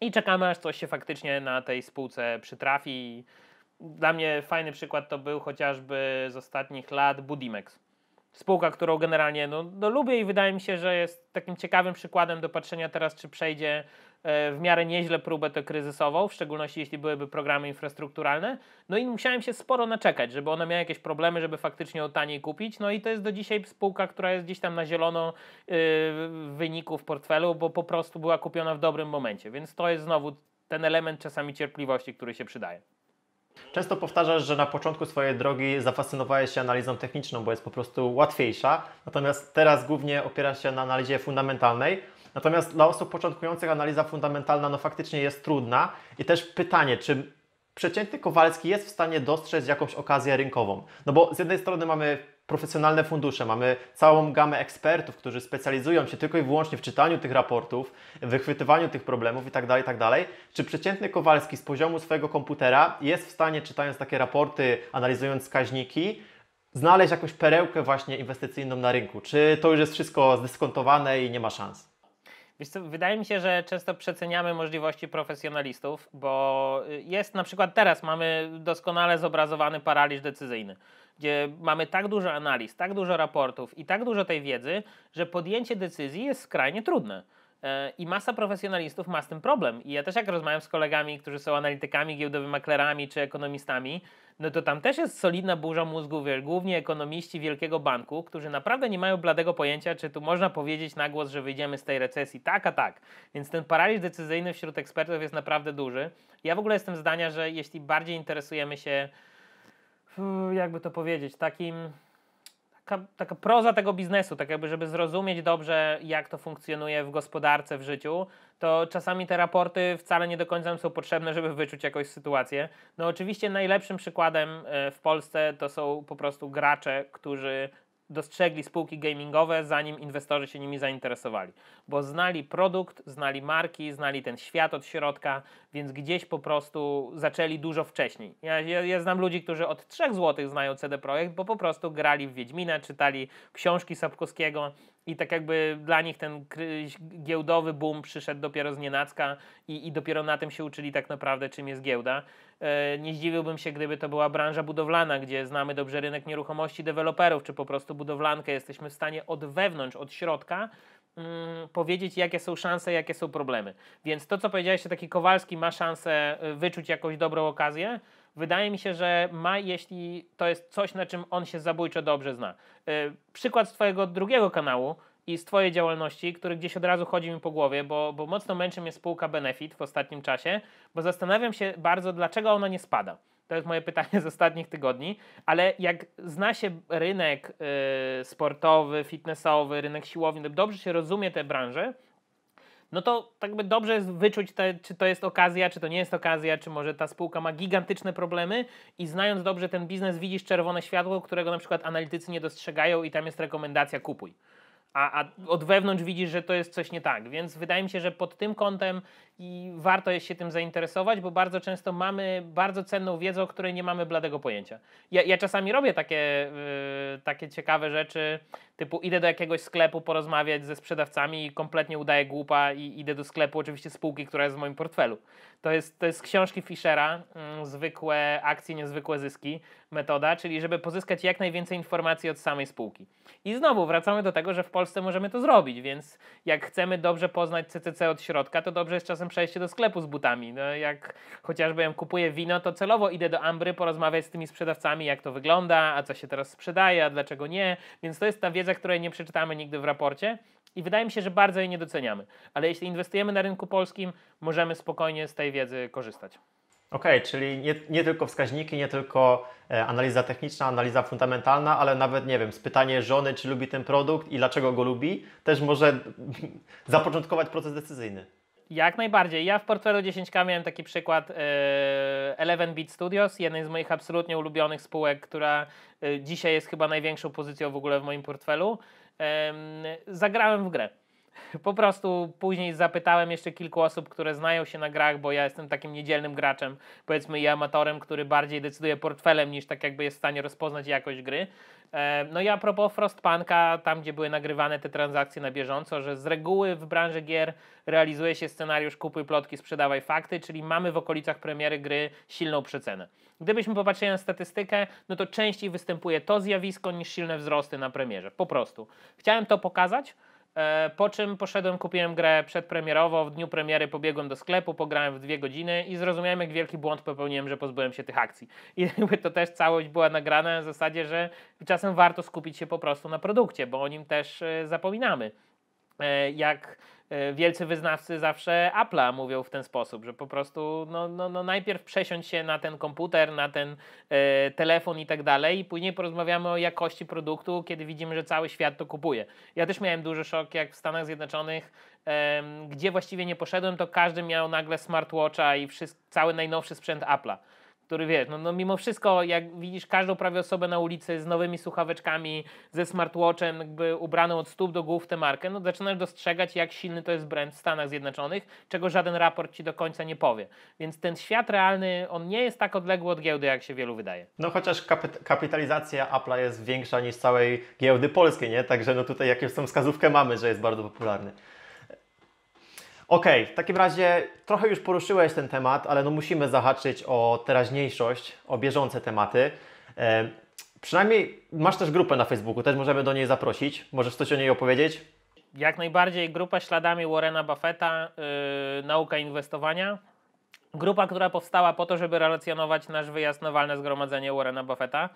I czekamy, aż coś się faktycznie na tej spółce przytrafi dla mnie fajny przykład to był chociażby z ostatnich lat Budimex. Spółka, którą generalnie no, no lubię i wydaje mi się, że jest takim ciekawym przykładem do patrzenia teraz, czy przejdzie e, w miarę nieźle próbę tę kryzysową, w szczególności jeśli byłyby programy infrastrukturalne. No i musiałem się sporo naczekać, żeby ona miała jakieś problemy, żeby faktycznie ją taniej kupić. No i to jest do dzisiaj spółka, która jest gdzieś tam na zielono e, w wyniku w portfelu, bo po prostu była kupiona w dobrym momencie. Więc to jest znowu ten element czasami cierpliwości, który się przydaje. Często powtarzasz, że na początku swojej drogi zafascynowałeś się analizą techniczną, bo jest po prostu łatwiejsza, natomiast teraz głównie opierasz się na analizie fundamentalnej. Natomiast dla osób początkujących analiza fundamentalna no faktycznie jest trudna i też pytanie, czy przeciętny Kowalski jest w stanie dostrzec jakąś okazję rynkową? No bo z jednej strony mamy profesjonalne fundusze, mamy całą gamę ekspertów, którzy specjalizują się tylko i wyłącznie w czytaniu tych raportów, wychwytywaniu tych problemów itd., tak itd. Tak Czy przeciętny Kowalski z poziomu swojego komputera jest w stanie, czytając takie raporty, analizując wskaźniki, znaleźć jakąś perełkę właśnie inwestycyjną na rynku? Czy to już jest wszystko zdyskontowane i nie ma szans? Wiesz co, wydaje mi się, że często przeceniamy możliwości profesjonalistów, bo y, jest na przykład teraz mamy doskonale zobrazowany paraliż decyzyjny, gdzie mamy tak dużo analiz, tak dużo raportów i tak dużo tej wiedzy, że podjęcie decyzji jest skrajnie trudne. E, I masa profesjonalistów ma z tym problem. I ja też jak rozmawiam z kolegami, którzy są analitykami, giełdowymi maklerami czy ekonomistami, no to tam też jest solidna burza mózgów, wiesz, głównie ekonomiści wielkiego banku, którzy naprawdę nie mają bladego pojęcia, czy tu można powiedzieć na głos, że wyjdziemy z tej recesji tak, a tak. Więc ten paraliż decyzyjny wśród ekspertów jest naprawdę duży. Ja w ogóle jestem zdania, że jeśli bardziej interesujemy się, jakby to powiedzieć, takim taka, taka proza tego biznesu, tak jakby, żeby zrozumieć dobrze, jak to funkcjonuje w gospodarce, w życiu, to czasami te raporty wcale nie do końca są potrzebne, żeby wyczuć jakąś sytuację. No oczywiście najlepszym przykładem e, w Polsce to są po prostu gracze, którzy dostrzegli spółki gamingowe, zanim inwestorzy się nimi zainteresowali, bo znali produkt, znali marki, znali ten świat od środka, więc gdzieś po prostu zaczęli dużo wcześniej. Ja, ja, ja znam ludzi, którzy od 3 zł znają CD Projekt, bo po prostu grali w Wiedźmina, czytali książki Sapkowskiego, i tak jakby dla nich ten giełdowy boom przyszedł dopiero z nienacka i, i dopiero na tym się uczyli tak naprawdę, czym jest giełda. E, nie zdziwiłbym się, gdyby to była branża budowlana, gdzie znamy dobrze rynek nieruchomości deweloperów, czy po prostu budowlankę jesteśmy w stanie od wewnątrz, od środka mm, powiedzieć, jakie są szanse, jakie są problemy. Więc to, co powiedziałeś, że taki Kowalski ma szansę e, wyczuć jakąś dobrą okazję, Wydaje mi się, że ma, jeśli to jest coś, na czym on się zabójczo dobrze zna. Y, przykład z Twojego drugiego kanału i z Twojej działalności, który gdzieś od razu chodzi mi po głowie, bo, bo mocno męczy mnie spółka Benefit w ostatnim czasie, bo zastanawiam się bardzo, dlaczego ona nie spada. To jest moje pytanie z ostatnich tygodni, ale jak zna się rynek y, sportowy, fitnessowy, rynek siłowni, dobrze się rozumie te branże, no to tak by dobrze jest wyczuć, te, czy to jest okazja, czy to nie jest okazja, czy może ta spółka ma gigantyczne problemy i znając dobrze ten biznes widzisz czerwone światło, którego na przykład analitycy nie dostrzegają i tam jest rekomendacja kupuj. A, a, od wewnątrz widzisz, że to jest coś nie tak. Więc wydaje mi się, że pod tym kątem i warto jest się tym zainteresować, bo bardzo często mamy bardzo cenną wiedzę, o której nie mamy bladego pojęcia. Ja, ja czasami robię takie, yy, takie ciekawe rzeczy, typu idę do jakiegoś sklepu porozmawiać ze sprzedawcami i kompletnie udaję głupa i idę do sklepu oczywiście spółki, która jest w moim portfelu. To jest, to jest z książki Fischera, yy, zwykłe akcje, niezwykłe zyski, metoda, czyli żeby pozyskać jak najwięcej informacji od samej spółki. I znowu wracamy do tego, że w Polsce możemy to zrobić, więc jak chcemy dobrze poznać CCC od środka, to dobrze jest czasem czasem przejście do sklepu z butami. No, jak chociażby ja kupuję wino, to celowo idę do Ambry porozmawiać z tymi sprzedawcami, jak to wygląda, a co się teraz sprzedaje, a dlaczego nie. Więc to jest ta wiedza, której nie przeczytamy nigdy w raporcie i wydaje mi się, że bardzo jej nie doceniamy. Ale jeśli inwestujemy na rynku polskim, możemy spokojnie z tej wiedzy korzystać. Okej, okay, czyli nie, nie, tylko wskaźniki, nie tylko e, analiza techniczna, analiza fundamentalna, ale nawet, nie wiem, spytanie żony, czy lubi ten produkt i dlaczego go lubi, też może zapoczątkować proces decyzyjny. Jak najbardziej. Ja w portfelu 10K miałem taki przykład e, Eleven Beat Studios, jednej z moich absolutnie ulubionych spółek, która e, dzisiaj jest chyba największą pozycją w ogóle w moim portfelu. Zagrałem w grę po prostu później zapytałem jeszcze kilku osób, które znają się na grach, bo ja jestem takim niedzielnym graczem, powiedzmy i amatorem, który bardziej decyduje portfelem niż tak jakby jest w stanie rozpoznać jakość gry. E, no i a propos Frostpunka, tam gdzie były nagrywane te transakcje na bieżąco, że z reguły w branży gier realizuje się scenariusz kupuj plotki, sprzedawaj fakty, czyli mamy w okolicach premiery gry silną przecenę. Gdybyśmy popatrzyli na statystykę, no to częściej występuje to zjawisko niż silne wzrosty na premierze, po prostu. Chciałem to pokazać, E, po czym poszedłem, kupiłem grę przedpremierowo, w dniu premiery pobiegłem do sklepu, pograłem w dwie godziny i zrozumiałem, jak wielki błąd popełniłem, że pozbyłem się tych akcji. I to też całość była nagrana w zasadzie, że czasem warto skupić się po prostu na produkcie, bo o nim też e, zapominamy. E, jak e, wielcy wyznawcy zawsze Apple'a mówią w ten sposób, że po prostu no, no, no najpierw przesiądź się na ten komputer, na ten e, telefon i tak dalej i później porozmawiamy o jakości produktu, kiedy widzimy, że cały świat to kupuje. Ja też miałem duży szok, jak w Stanach Zjednoczonych, e, gdzie właściwie nie poszedłem, to każdy miał nagle smartwatcha i wszystko, cały najnowszy sprzęt Apple'a który wiesz, no, no mimo wszystko, jak widzisz każdą prawie osobę na ulicy z nowymi słuchaweczkami, ze smartwatchem, jakby ubraną od stóp do głów tę markę, no zaczynasz dostrzegać, jak silny to jest brand w Stanach Zjednoczonych, czego żaden raport ci do końca nie powie. Więc ten świat realny, on nie jest tak odległy od giełdy, jak się wielu wydaje. No chociaż kapit kapitalizacja Apple'a jest większa niż całej giełdy polskiej, nie? Także no tutaj jakieś tą wskazówkę mamy, że jest bardzo popularny. Okej, okay, w takim razie trochę już poruszyłeś ten temat, ale no musimy zahaczyć o teraźniejszość, o bieżące tematy. E, przynajmniej masz też grupę na Facebooku, też możemy do niej zaprosić. Możesz coś o niej opowiedzieć? Jak najbardziej grupa śladami Warrena Buffetta, yy, nauka inwestowania. Grupa, która powstała po to, żeby relacjonować nasz wyjazd na walne zgromadzenie Warrena Buffetta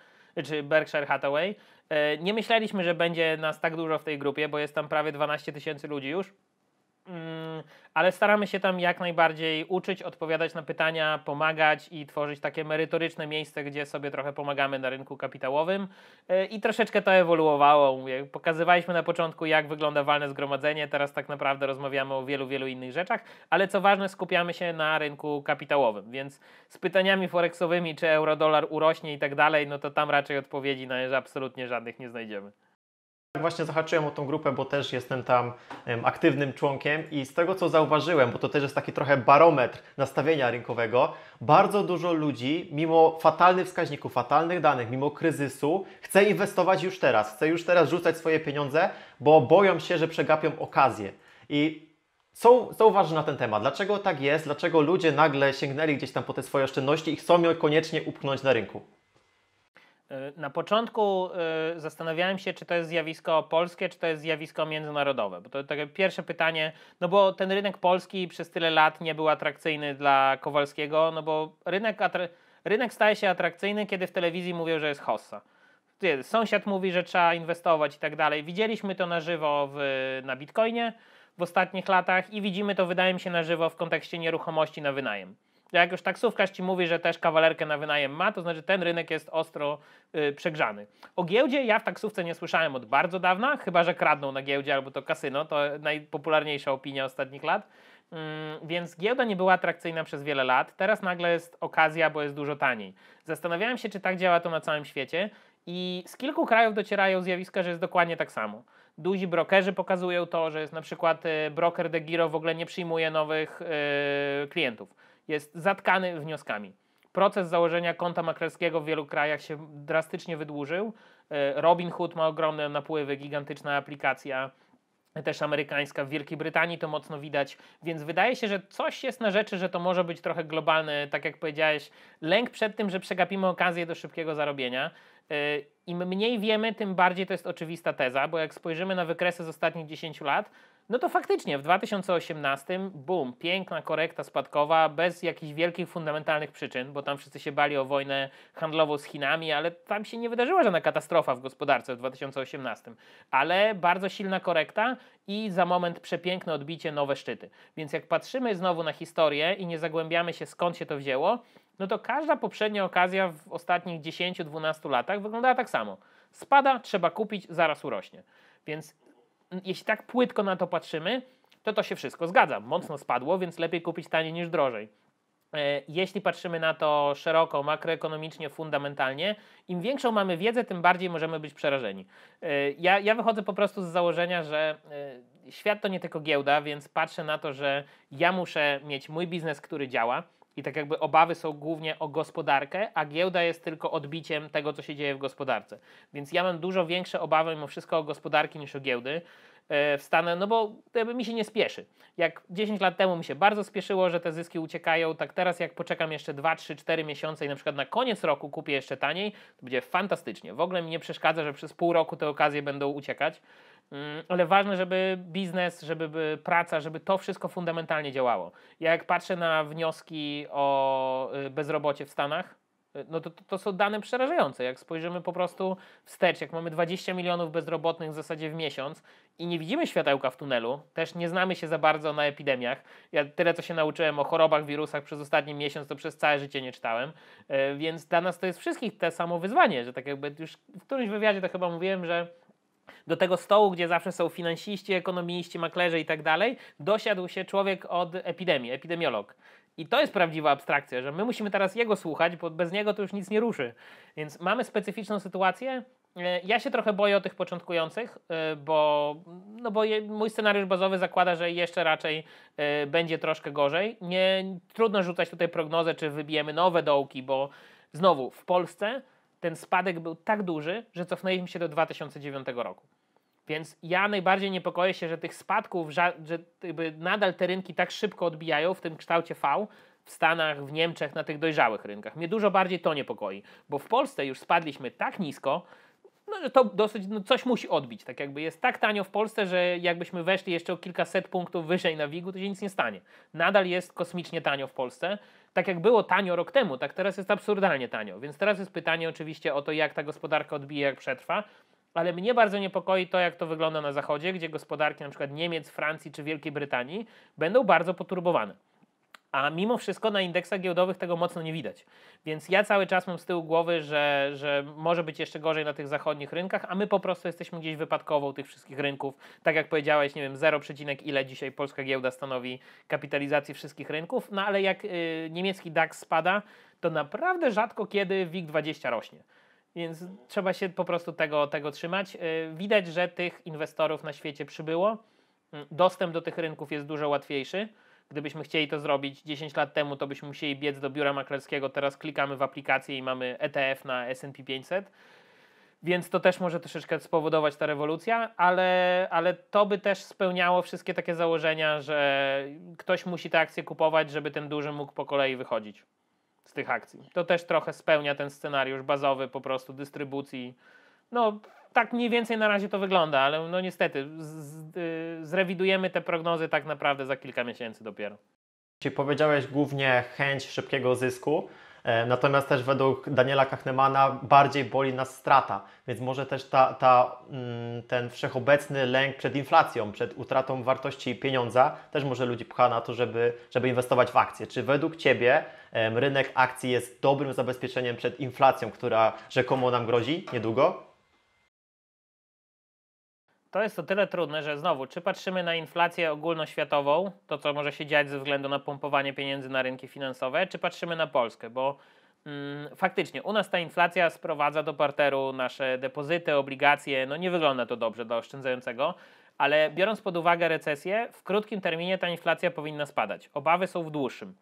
czy Berkshire Hathaway. Yy, nie myśleliśmy, że będzie nas tak dużo w tej grupie, bo jest tam prawie 12 tysięcy ludzi już Mm, ale staramy się tam jak najbardziej uczyć, odpowiadać na pytania, pomagać i tworzyć takie merytoryczne miejsce, gdzie sobie trochę pomagamy na rynku kapitałowym. Y, I troszeczkę to ewoluowało. Mówię, pokazywaliśmy na początku, jak wygląda walne zgromadzenie, teraz tak naprawdę rozmawiamy o wielu, wielu innych rzeczach, ale co ważne, skupiamy się na rynku kapitałowym, więc z pytaniami foreksowymi, czy euro-dolar urośnie i tak dalej, no to tam raczej odpowiedzi na absolutnie żadnych nie znajdziemy. Właśnie zahaczyłem o tą grupę, bo też jestem tam aktywnym członkiem i z tego co zauważyłem, bo to też jest taki trochę barometr nastawienia rynkowego, bardzo dużo ludzi, mimo fatalnych wskaźników, fatalnych danych, mimo kryzysu, chce inwestować już teraz, chce już teraz rzucać swoje pieniądze, bo boją się, że przegapią okazję. I co, co uważasz na ten temat? Dlaczego tak jest? Dlaczego ludzie nagle sięgnęli gdzieś tam po te swoje oszczędności i chcą je koniecznie upchnąć na rynku? E, na początku e, zastanawiałem się, czy to jest zjawisko polskie, czy to jest zjawisko międzynarodowe. Bo to takie pierwsze pytanie, no bo ten rynek polski przez tyle lat nie był atrakcyjny dla Kowalskiego, no bo rynek, rynek staje się atrakcyjny, kiedy w telewizji mówią, że jest hossa. Sąsiad mówi, że trzeba inwestować i tak dalej. Widzieliśmy to na żywo w, na Bitcoinie w ostatnich latach i widzimy to, wydaje mi się, na żywo w kontekście nieruchomości na wynajem jak już taksówkarz ci mówi, że też kawalerkę na wynajem ma, to znaczy ten rynek jest ostro yy, przegrzany. O giełdzie ja w taksówce nie słyszałem od bardzo dawna, chyba że kradną na giełdzie albo to kasyno, to najpopularniejsza opinia ostatnich lat. Mm, więc giełda nie była atrakcyjna przez wiele lat. Teraz nagle jest okazja, bo jest dużo taniej. Zastanawiałem się, czy tak działa to na całym świecie. I z kilku krajów docierają zjawiska, że jest dokładnie tak samo. Duzi brokerzy pokazują to, że jest na przykład y, broker de Giro w ogóle nie przyjmuje nowych yy, klientów jest zatkany wnioskami. Proces założenia konta maklerskiego w wielu krajach się drastycznie wydłużył. E, Robinhood ma ogromne napływy, gigantyczna aplikacja, e, też amerykańska. W Wielkiej Brytanii to mocno widać, więc wydaje się, że coś jest na rzeczy, że to może być trochę globalny, tak jak powiedziałeś, lęk przed tym, że przegapimy okazję do szybkiego zarobienia. E, Im mniej wiemy, tym bardziej to jest oczywista teza, bo jak spojrzymy na wykresy z ostatnich 10 lat, no to faktycznie w 2018 boom, piękna korekta spadkowa bez jakichś wielkich fundamentalnych przyczyn, bo tam wszyscy się bali o wojnę handlową z Chinami, ale tam się nie wydarzyła żadna katastrofa w gospodarce w 2018. Ale bardzo silna korekta i za moment przepiękne odbicie, nowe szczyty. Więc jak patrzymy znowu na historię i nie zagłębiamy się skąd się to wzięło, no to każda poprzednia okazja w ostatnich 10-12 latach wyglądała tak samo. Spada, trzeba kupić, zaraz urośnie. Więc jeśli tak płytko na to patrzymy, to to się wszystko zgadza. Mocno spadło, więc lepiej kupić taniej niż drożej. E, jeśli patrzymy na to szeroko, makroekonomicznie, fundamentalnie, im większą mamy wiedzę, tym bardziej możemy być przerażeni. E, ja, ja wychodzę po prostu z założenia, że e, świat to nie tylko giełda, więc patrzę na to, że ja muszę mieć mój biznes, który działa i tak jakby obawy są głównie o gospodarkę, a giełda jest tylko odbiciem tego, co się dzieje w gospodarce. Więc ja mam dużo większe obawy mimo wszystko o gospodarki niż o giełdy e, wstanę, no bo jakby mi się nie spieszy. Jak 10 lat temu mi się bardzo spieszyło, że te zyski uciekają, tak teraz jak poczekam jeszcze 2, 3, 4 miesiące i na przykład na koniec roku kupię jeszcze taniej, to będzie fantastycznie. W ogóle mi nie przeszkadza, że przez pół roku te okazje będą uciekać. Mm, ale ważne, żeby biznes, żeby praca, żeby to wszystko fundamentalnie działało. Ja jak patrzę na wnioski o y, bezrobocie w Stanach, y, no to, to, są dane przerażające. Jak spojrzymy po prostu wstecz, jak mamy 20 milionów bezrobotnych w zasadzie w miesiąc i nie widzimy światełka w tunelu, też nie znamy się za bardzo na epidemiach. Ja tyle, co się nauczyłem o chorobach, wirusach przez ostatni miesiąc, to przez całe życie nie czytałem. Y, więc dla nas to jest wszystkich te samo wyzwanie, że tak jakby już w którymś wywiadzie to chyba mówiłem, że do tego stołu, gdzie zawsze są finansiści, ekonomiści, maklerzy i tak dalej, dosiadł się człowiek od epidemii, epidemiolog. I to jest prawdziwa abstrakcja, że my musimy teraz jego słuchać, bo bez niego to już nic nie ruszy. Więc mamy specyficzną sytuację. E, ja się trochę boję o tych początkujących, e, bo, no bo mój scenariusz bazowy zakłada, że jeszcze raczej e, będzie troszkę gorzej. Nie, trudno rzucać tutaj prognozę, czy wybijemy nowe dołki, bo znowu w Polsce ten spadek był tak duży, że cofnęliśmy się do 2009 roku. Więc ja najbardziej niepokoję się, że tych spadków, że nadal te rynki tak szybko odbijają w tym kształcie V w Stanach, w Niemczech, na tych dojrzałych rynkach. Mnie dużo bardziej to niepokoi, bo w Polsce już spadliśmy tak nisko, no, to dosyć, no, coś musi odbić. Tak jakby jest tak tanio w Polsce, że jakbyśmy weszli jeszcze o kilkaset punktów wyżej na WIG-u, to się nic nie stanie. Nadal jest kosmicznie tanio w Polsce. Tak jak było tanio rok temu, tak teraz jest absurdalnie tanio. Więc teraz jest pytanie oczywiście o to, jak ta gospodarka odbije, jak przetrwa. Ale mnie bardzo niepokoi to, jak to wygląda na Zachodzie, gdzie gospodarki np. Niemiec, Francji czy Wielkiej Brytanii będą bardzo poturbowane. A mimo wszystko na indeksach giełdowych tego mocno nie widać. Więc ja cały czas mam z tyłu głowy, że, że może być jeszcze gorzej na tych zachodnich rynkach, a my po prostu jesteśmy gdzieś wypadkową tych wszystkich rynków. Tak jak powiedziałeś, nie wiem, 0, ile dzisiaj polska giełda stanowi kapitalizacji wszystkich rynków, no ale jak y, niemiecki DAX spada, to naprawdę rzadko kiedy WIG20 rośnie. Więc trzeba się po prostu tego, tego trzymać. Y, widać, że tych inwestorów na świecie przybyło. Mm, dostęp do tych rynków jest dużo łatwiejszy. Gdybyśmy chcieli to zrobić 10 lat temu, to byśmy musieli biec do biura maklerskiego. Teraz klikamy w aplikację i mamy ETF na S&P 500. Więc to też może troszeczkę spowodować ta rewolucja, ale, ale to by też spełniało wszystkie takie założenia, że ktoś musi te akcje kupować, żeby ten duży mógł po kolei wychodzić z tych akcji. To też trochę spełnia ten scenariusz bazowy po prostu dystrybucji. No, tak mniej więcej na razie to wygląda, ale no niestety z, y, zrewidujemy te prognozy tak naprawdę za kilka miesięcy dopiero. Ci powiedziałeś głównie chęć szybkiego zysku, e, natomiast też według Daniela Kahnemana bardziej boli nas strata, więc może też ta, ta, mm, ten wszechobecny lęk przed inflacją, przed utratą wartości pieniądza też może ludzi pcha na to, żeby, żeby inwestować w akcje. Czy według Ciebie e, rynek akcji jest dobrym zabezpieczeniem przed inflacją, która rzekomo nam grozi niedługo? To jest o tyle trudne, że znowu, czy patrzymy na inflację ogólnoświatową, to co może się dziać ze względu na pompowanie pieniędzy na rynki finansowe, czy patrzymy na Polskę, bo mm, faktycznie u nas ta inflacja sprowadza do parteru nasze depozyty, obligacje, no nie wygląda to dobrze dla oszczędzającego, ale biorąc pod uwagę recesję, w krótkim terminie ta inflacja powinna spadać. Obawy są w dłuższym.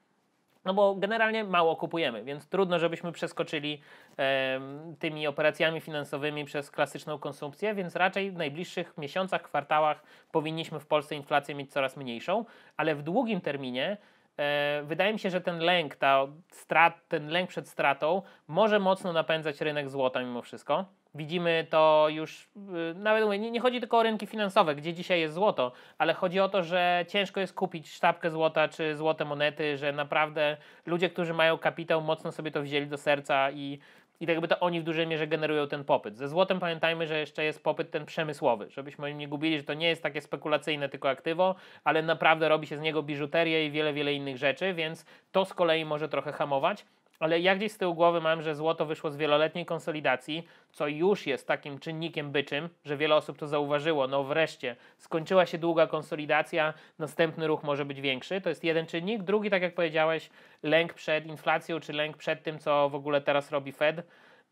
No bo generalnie mało kupujemy, więc trudno, żebyśmy przeskoczyli e, tymi operacjami finansowymi przez klasyczną konsumpcję, więc raczej w najbliższych miesiącach, kwartałach powinniśmy w Polsce inflację mieć coraz mniejszą, ale w długim terminie e, wydaje mi się, że ten lęk, ta strat, ten lęk przed stratą może mocno napędzać rynek złota mimo wszystko. Widzimy to już, y, nawet mówię, nie, nie, chodzi tylko o rynki finansowe, gdzie dzisiaj jest złoto, ale chodzi o to, że ciężko jest kupić sztabkę złota czy złote monety, że naprawdę ludzie, którzy mają kapitał, mocno sobie to wzięli do serca i, i tak jakby to oni w dużej mierze generują ten popyt. Ze złotem pamiętajmy, że jeszcze jest popyt ten przemysłowy, żebyśmy nie gubili, że to nie jest takie spekulacyjne tylko aktywo, ale naprawdę robi się z niego biżuterię i wiele, wiele innych rzeczy, więc to z kolei może trochę hamować ale ja gdzieś z tyłu głowy mam, że złoto wyszło z wieloletniej konsolidacji, co już jest takim czynnikiem byczym, że wiele osób to zauważyło. No wreszcie, skończyła się długa konsolidacja, następny ruch może być większy. To jest jeden czynnik. Drugi, tak jak powiedziałeś, lęk przed inflacją, czy lęk przed tym, co w ogóle teraz robi Fed.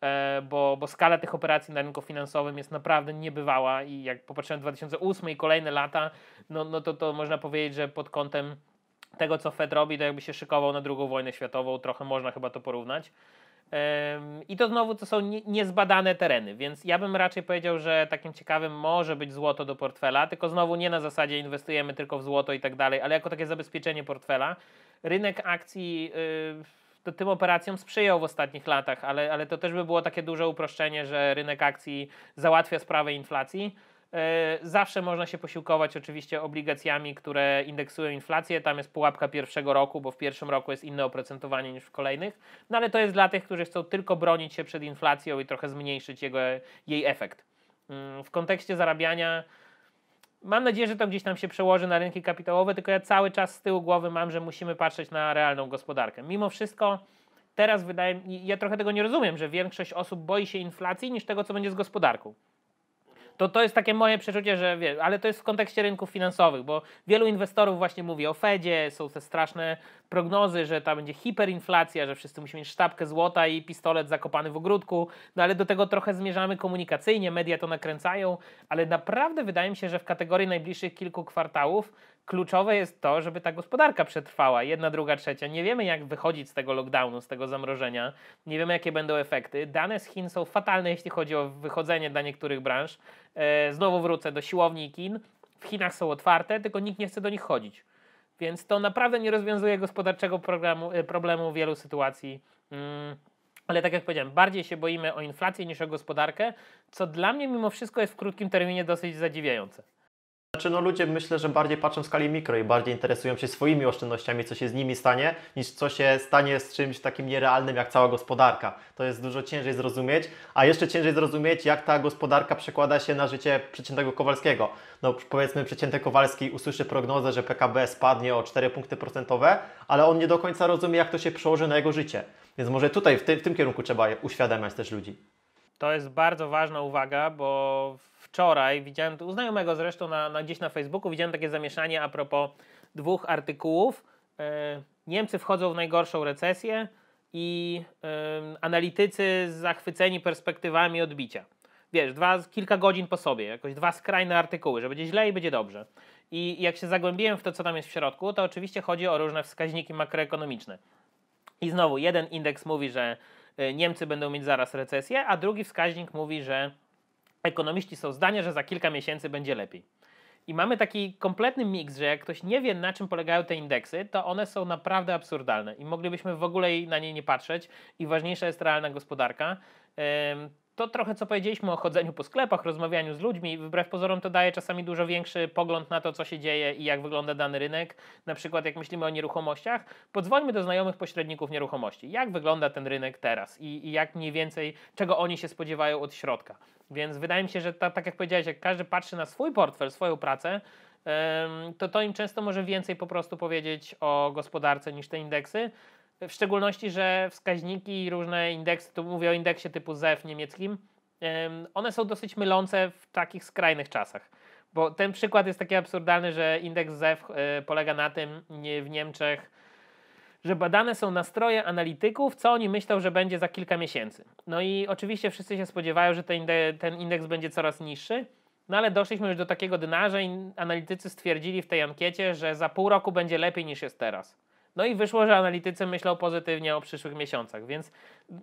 E, bo, bo skala tych operacji na rynku finansowym jest naprawdę niebywała i jak popatrzyłem 2008 i kolejne lata, no, no to, to można powiedzieć, że pod kątem tego, co Fed robi, to jakby się szykował na II wojnę światową, trochę można chyba to porównać. I to znowu to są niezbadane tereny, więc ja bym raczej powiedział, że takim ciekawym może być złoto do portfela, tylko znowu nie na zasadzie inwestujemy tylko w złoto i tak dalej, ale jako takie zabezpieczenie portfela. Rynek akcji y, to tym operacjom sprzyjał w ostatnich latach, ale, ale to też by było takie duże uproszczenie, że rynek akcji załatwia sprawę inflacji E, zawsze można się posiłkować oczywiście obligacjami, które indeksują inflację. Tam jest pułapka pierwszego roku, bo w pierwszym roku jest inne oprocentowanie niż w kolejnych. No ale to jest dla tych, którzy chcą tylko bronić się przed inflacją i trochę zmniejszyć jego, jej efekt. Mm, w kontekście zarabiania mam nadzieję, że to gdzieś tam się przełoży na rynki kapitałowe, tylko ja cały czas z tyłu głowy mam, że musimy patrzeć na realną gospodarkę. Mimo wszystko teraz wydaje mi, ja trochę tego nie rozumiem, że większość osób boi się inflacji niż tego, co będzie z gospodarką. To, to jest takie moje przeczucie, że wiesz, ale to jest w kontekście rynków finansowych, bo wielu inwestorów właśnie mówi o Fedzie, są te straszne prognozy, że tam będzie hiperinflacja, że wszyscy musimy mieć sztabkę złota i pistolet zakopany w ogródku, no ale do tego trochę zmierzamy komunikacyjnie, media to nakręcają, ale naprawdę wydaje mi się, że w kategorii najbliższych kilku kwartałów kluczowe jest to, żeby ta gospodarka przetrwała. Jedna, druga, trzecia. Nie wiemy, jak wychodzić z tego lockdownu, z tego zamrożenia. Nie wiemy, jakie będą efekty. Dane z Chin są fatalne, jeśli chodzi o wychodzenie dla niektórych branż. E, znowu wrócę do siłowni Chin. kin. W Chinach są otwarte, tylko nikt nie chce do nich chodzić. Więc to naprawdę nie rozwiązuje gospodarczego programu, e, problemu wielu sytuacji. Mm. Ale tak jak powiedziałem, bardziej się boimy o inflację niż o gospodarkę, co dla mnie mimo wszystko jest w krótkim terminie dosyć zadziwiające. Znaczy, no ludzie myślę, że bardziej patrzą w skali mikro i bardziej interesują się swoimi oszczędnościami, co się z nimi stanie, niż co się stanie z czymś takim nierealnym jak cała gospodarka. To jest dużo ciężej zrozumieć, a jeszcze ciężej zrozumieć, jak ta gospodarka przekłada się na życie przeciętnego Kowalskiego. No powiedzmy, przeciętny Kowalski usłyszy prognozę, że PKB spadnie o 4 punkty procentowe, ale on nie do końca rozumie, jak to się przełoży na jego życie. Więc może tutaj, w, ty w tym kierunku trzeba uświadamiać też ludzi. To jest bardzo ważna uwaga, bo wczoraj widziałem, u znajomego zresztą na, na, gdzieś na Facebooku, widziałem takie zamieszanie a propos dwóch artykułów. E, Niemcy wchodzą w najgorszą recesję i e, analitycy zachwyceni perspektywami odbicia. Wiesz, dwa, kilka godzin po sobie, jakoś dwa skrajne artykuły, że będzie źle i będzie dobrze. I jak się zagłębiłem w to, co tam jest w środku, to oczywiście chodzi o różne wskaźniki makroekonomiczne. I znowu, jeden indeks mówi, że e, Niemcy będą mieć zaraz recesję, a drugi wskaźnik mówi, że ekonomiści są zdania, że za kilka miesięcy będzie lepiej. I mamy taki kompletny miks, że jak ktoś nie wie, na czym polegają te indeksy, to one są naprawdę absurdalne i moglibyśmy w ogóle na nie nie patrzeć i ważniejsza jest realna gospodarka to trochę co powiedzieliśmy o chodzeniu po sklepach, rozmawianiu z ludźmi, wbrew pozorom to daje czasami dużo większy pogląd na to, co się dzieje i jak wygląda dany rynek. Na przykład, jak myślimy o nieruchomościach, podzwońmy do znajomych pośredników nieruchomości. Jak wygląda ten rynek teraz i, i jak mniej więcej, czego oni się spodziewają od środka. Więc wydaje mi się, że ta, tak jak powiedziałeś, jak każdy patrzy na swój portfel, swoją pracę, to to im często może więcej po prostu powiedzieć o gospodarce niż te indeksy, w szczególności, że wskaźniki i różne indeksy, tu mówię o indeksie typu ZEW niemieckim, one są dosyć mylące w takich skrajnych czasach. Bo ten przykład jest taki absurdalny, że indeks ZEW e, polega na tym w Niemczech, że badane są nastroje analityków, co oni myślą, że będzie za kilka miesięcy. No i oczywiście wszyscy się spodziewają, że ten, ten indeks będzie coraz niższy, no ale doszliśmy już do takiego dna, że analitycy stwierdzili w tej ankiecie, że za pół roku będzie lepiej niż jest teraz. No i wyszło, że analitycy myślą pozytywnie o przyszłych miesiącach, więc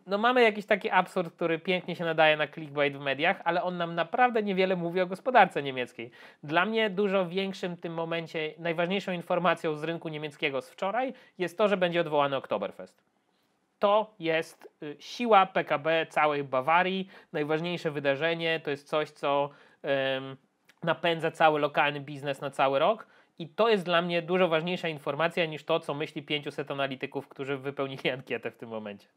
no mamy jakiś taki absurd, który pięknie się nadaje na clickbait w mediach, ale on nam naprawdę niewiele mówi o gospodarce niemieckiej. Dla mnie dużo większym w tym momencie, najważniejszą informacją z rynku niemieckiego z wczoraj jest to, że będzie odwołany Oktoberfest to jest y, siła PKB całej Bawarii. Najważniejsze wydarzenie to jest coś, co ym, napędza cały lokalny biznes na cały rok. I to jest dla mnie dużo ważniejsza informacja niż to, co myśli 500 analityków, którzy wypełnili ankietę w tym momencie.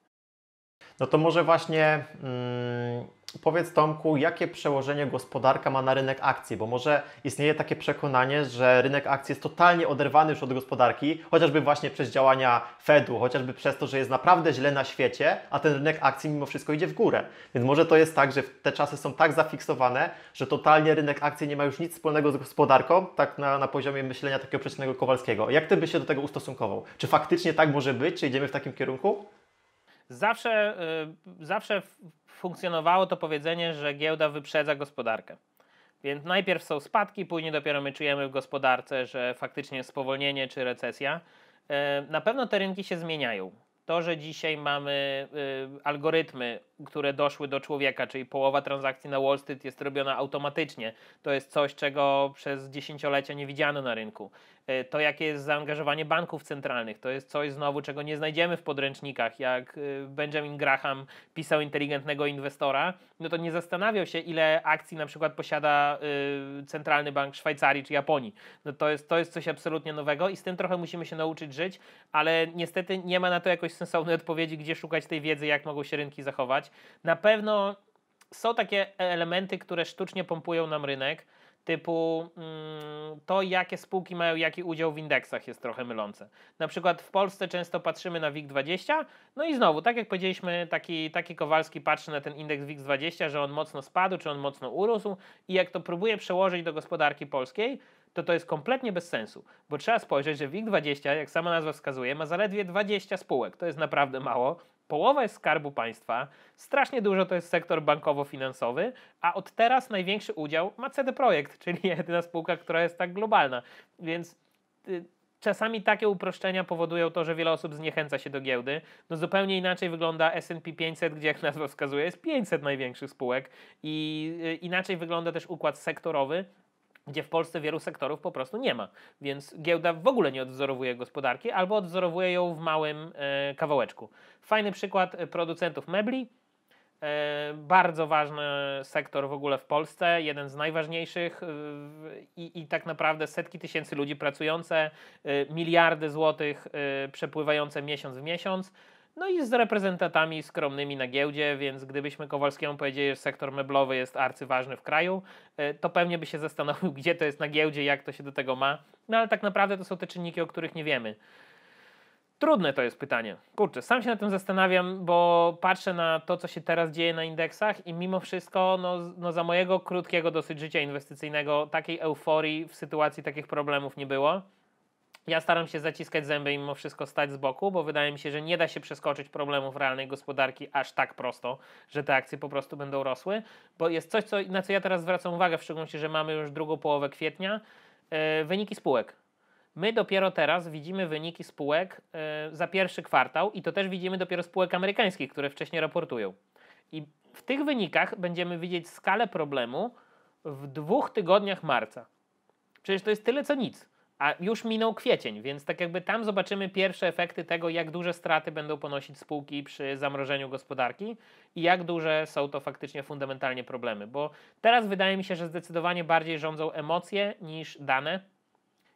No to może właśnie mm, powiedz Tomku, jakie przełożenie gospodarka ma na rynek akcji? Bo może istnieje takie przekonanie, że rynek akcji jest totalnie oderwany już od gospodarki, chociażby właśnie przez działania Fedu, chociażby przez to, że jest naprawdę źle na świecie, a ten rynek akcji mimo wszystko idzie w górę. Więc może to jest tak, że te czasy są tak zafiksowane, że totalnie rynek akcji nie ma już nic wspólnego z gospodarką, tak na, na poziomie myślenia takiego przeciętnego Kowalskiego. Jak ty byś się do tego ustosunkował? Czy faktycznie tak może być? Czy idziemy w takim kierunku? Zawsze, y, zawsze funkcjonowało to powiedzenie, że giełda wyprzedza gospodarkę. Więc najpierw są spadki, później dopiero my czujemy w gospodarce, że faktycznie jest spowolnienie czy recesja. Y, na pewno te rynki się zmieniają. To, że dzisiaj mamy y, algorytmy, które doszły do człowieka, czyli połowa transakcji na Wall Street jest robiona automatycznie, to jest coś, czego przez dziesięciolecia nie widziano na rynku. E, to, jakie jest zaangażowanie banków centralnych, to jest coś znowu, czego nie znajdziemy w podręcznikach. Jak e, Benjamin Graham pisał inteligentnego inwestora, no to nie zastanawiał się, ile akcji na przykład posiada e, Centralny Bank Szwajcarii czy Japonii. No to jest, to jest coś absolutnie nowego i z tym trochę musimy się nauczyć żyć, ale niestety nie ma na to jakoś sensownej odpowiedzi, gdzie szukać tej wiedzy, jak mogą się rynki zachować. Na pewno są takie elementy, które sztucznie pompują nam rynek typu mm, to, jakie spółki mają jaki udział w indeksach jest trochę mylące. Na przykład w Polsce często patrzymy na WIG20, no i znowu, tak jak powiedzieliśmy, taki, taki Kowalski patrzy na ten indeks WIG20, że on mocno spadł, czy on mocno urósł i jak to próbuje przełożyć do gospodarki polskiej, to to jest kompletnie bez sensu, bo trzeba spojrzeć, że WIG20, jak sama nazwa wskazuje, ma zaledwie 20 spółek. To jest naprawdę mało. Połowa jest skarbu państwa, strasznie dużo to jest sektor bankowo-finansowy, a od teraz największy udział ma CD Projekt, czyli jedyna spółka, która jest tak globalna. Więc y, czasami takie uproszczenia powodują to, że wiele osób zniechęca się do giełdy. No zupełnie inaczej wygląda S&P 500, gdzie jak nazwa wskazuje jest 500 największych spółek i y, inaczej wygląda też układ sektorowy, gdzie w Polsce wielu sektorów po prostu nie ma. Więc giełda w ogóle nie odwzorowuje gospodarki albo odwzorowuje ją w małym e, kawałeczku. Fajny przykład e, producentów mebli. E, bardzo ważny sektor w ogóle w Polsce, jeden z najważniejszych e, i, tak naprawdę setki tysięcy ludzi pracujące, e, miliardy złotych e, przepływające miesiąc w miesiąc no i z reprezentantami skromnymi na giełdzie, więc gdybyśmy Kowalskiemu powiedzieli, że sektor meblowy jest arcyważny w kraju, e, to pewnie by się zastanowił, gdzie to jest na giełdzie, jak to się do tego ma. No ale tak naprawdę to są te czynniki, o których nie wiemy. Trudne to jest pytanie. Kurczę, sam się na tym zastanawiam, bo patrzę na to, co się teraz dzieje na indeksach i mimo wszystko, no, no za mojego krótkiego dosyć życia inwestycyjnego, takiej euforii w sytuacji takich problemów nie było. Ja staram się zaciskać zęby i mimo wszystko stać z boku, bo wydaje mi się, że nie da się przeskoczyć problemów realnej gospodarki aż tak prosto, że te akcje po prostu będą rosły, bo jest coś, co, na co ja teraz zwracam uwagę, w szczególności, że mamy już drugą połowę kwietnia, e, wyniki spółek. My dopiero teraz widzimy wyniki spółek e, za pierwszy kwartał i to też widzimy dopiero spółek amerykańskich, które wcześniej raportują. I w tych wynikach będziemy widzieć skalę problemu w dwóch tygodniach marca. Przecież to jest tyle co nic. A już minął kwiecień, więc tak jakby tam zobaczymy pierwsze efekty tego, jak duże straty będą ponosić spółki przy zamrożeniu gospodarki i jak duże są to faktycznie fundamentalnie problemy. Bo teraz wydaje mi się, że zdecydowanie bardziej rządzą emocje niż dane.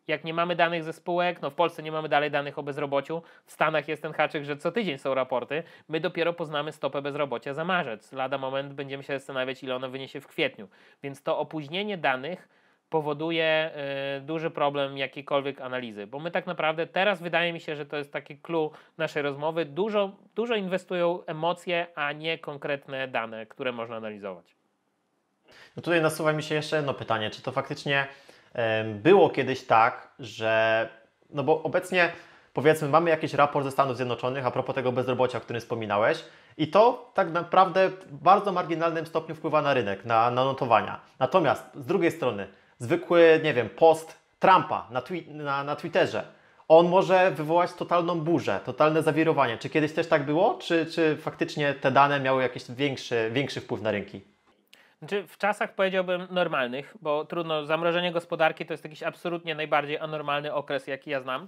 Jak nie mamy danych ze spółek, no w Polsce nie mamy dalej danych o bezrobociu, w Stanach jest ten haczyk, że co tydzień są raporty, my dopiero poznamy stopę bezrobocia za marzec. Lada moment będziemy się zastanawiać, ile ono wyniesie w kwietniu. Więc to opóźnienie danych powoduje y, duży problem jakiejkolwiek analizy, bo my tak naprawdę teraz wydaje mi się, że to jest taki clue naszej rozmowy. Dużo, dużo inwestują emocje, a nie konkretne dane, które można analizować. No tutaj nasuwa mi się jeszcze jedno pytanie, czy to faktycznie było kiedyś tak, że no bo obecnie powiedzmy mamy jakiś raport ze Stanów Zjednoczonych a propos tego bezrobocia, o którym wspominałeś, i to tak naprawdę w bardzo marginalnym stopniu wpływa na rynek, na, na notowania. Natomiast z drugiej strony zwykły, nie wiem, post Trumpa na, twi na, na Twitterze, on może wywołać totalną burzę, totalne zawirowanie. Czy kiedyś też tak było? Czy, czy faktycznie te dane miały jakiś większy, większy wpływ na rynki? Znaczy w czasach powiedziałbym normalnych, bo trudno, zamrożenie gospodarki to jest jakiś absolutnie najbardziej anormalny okres, jaki ja znam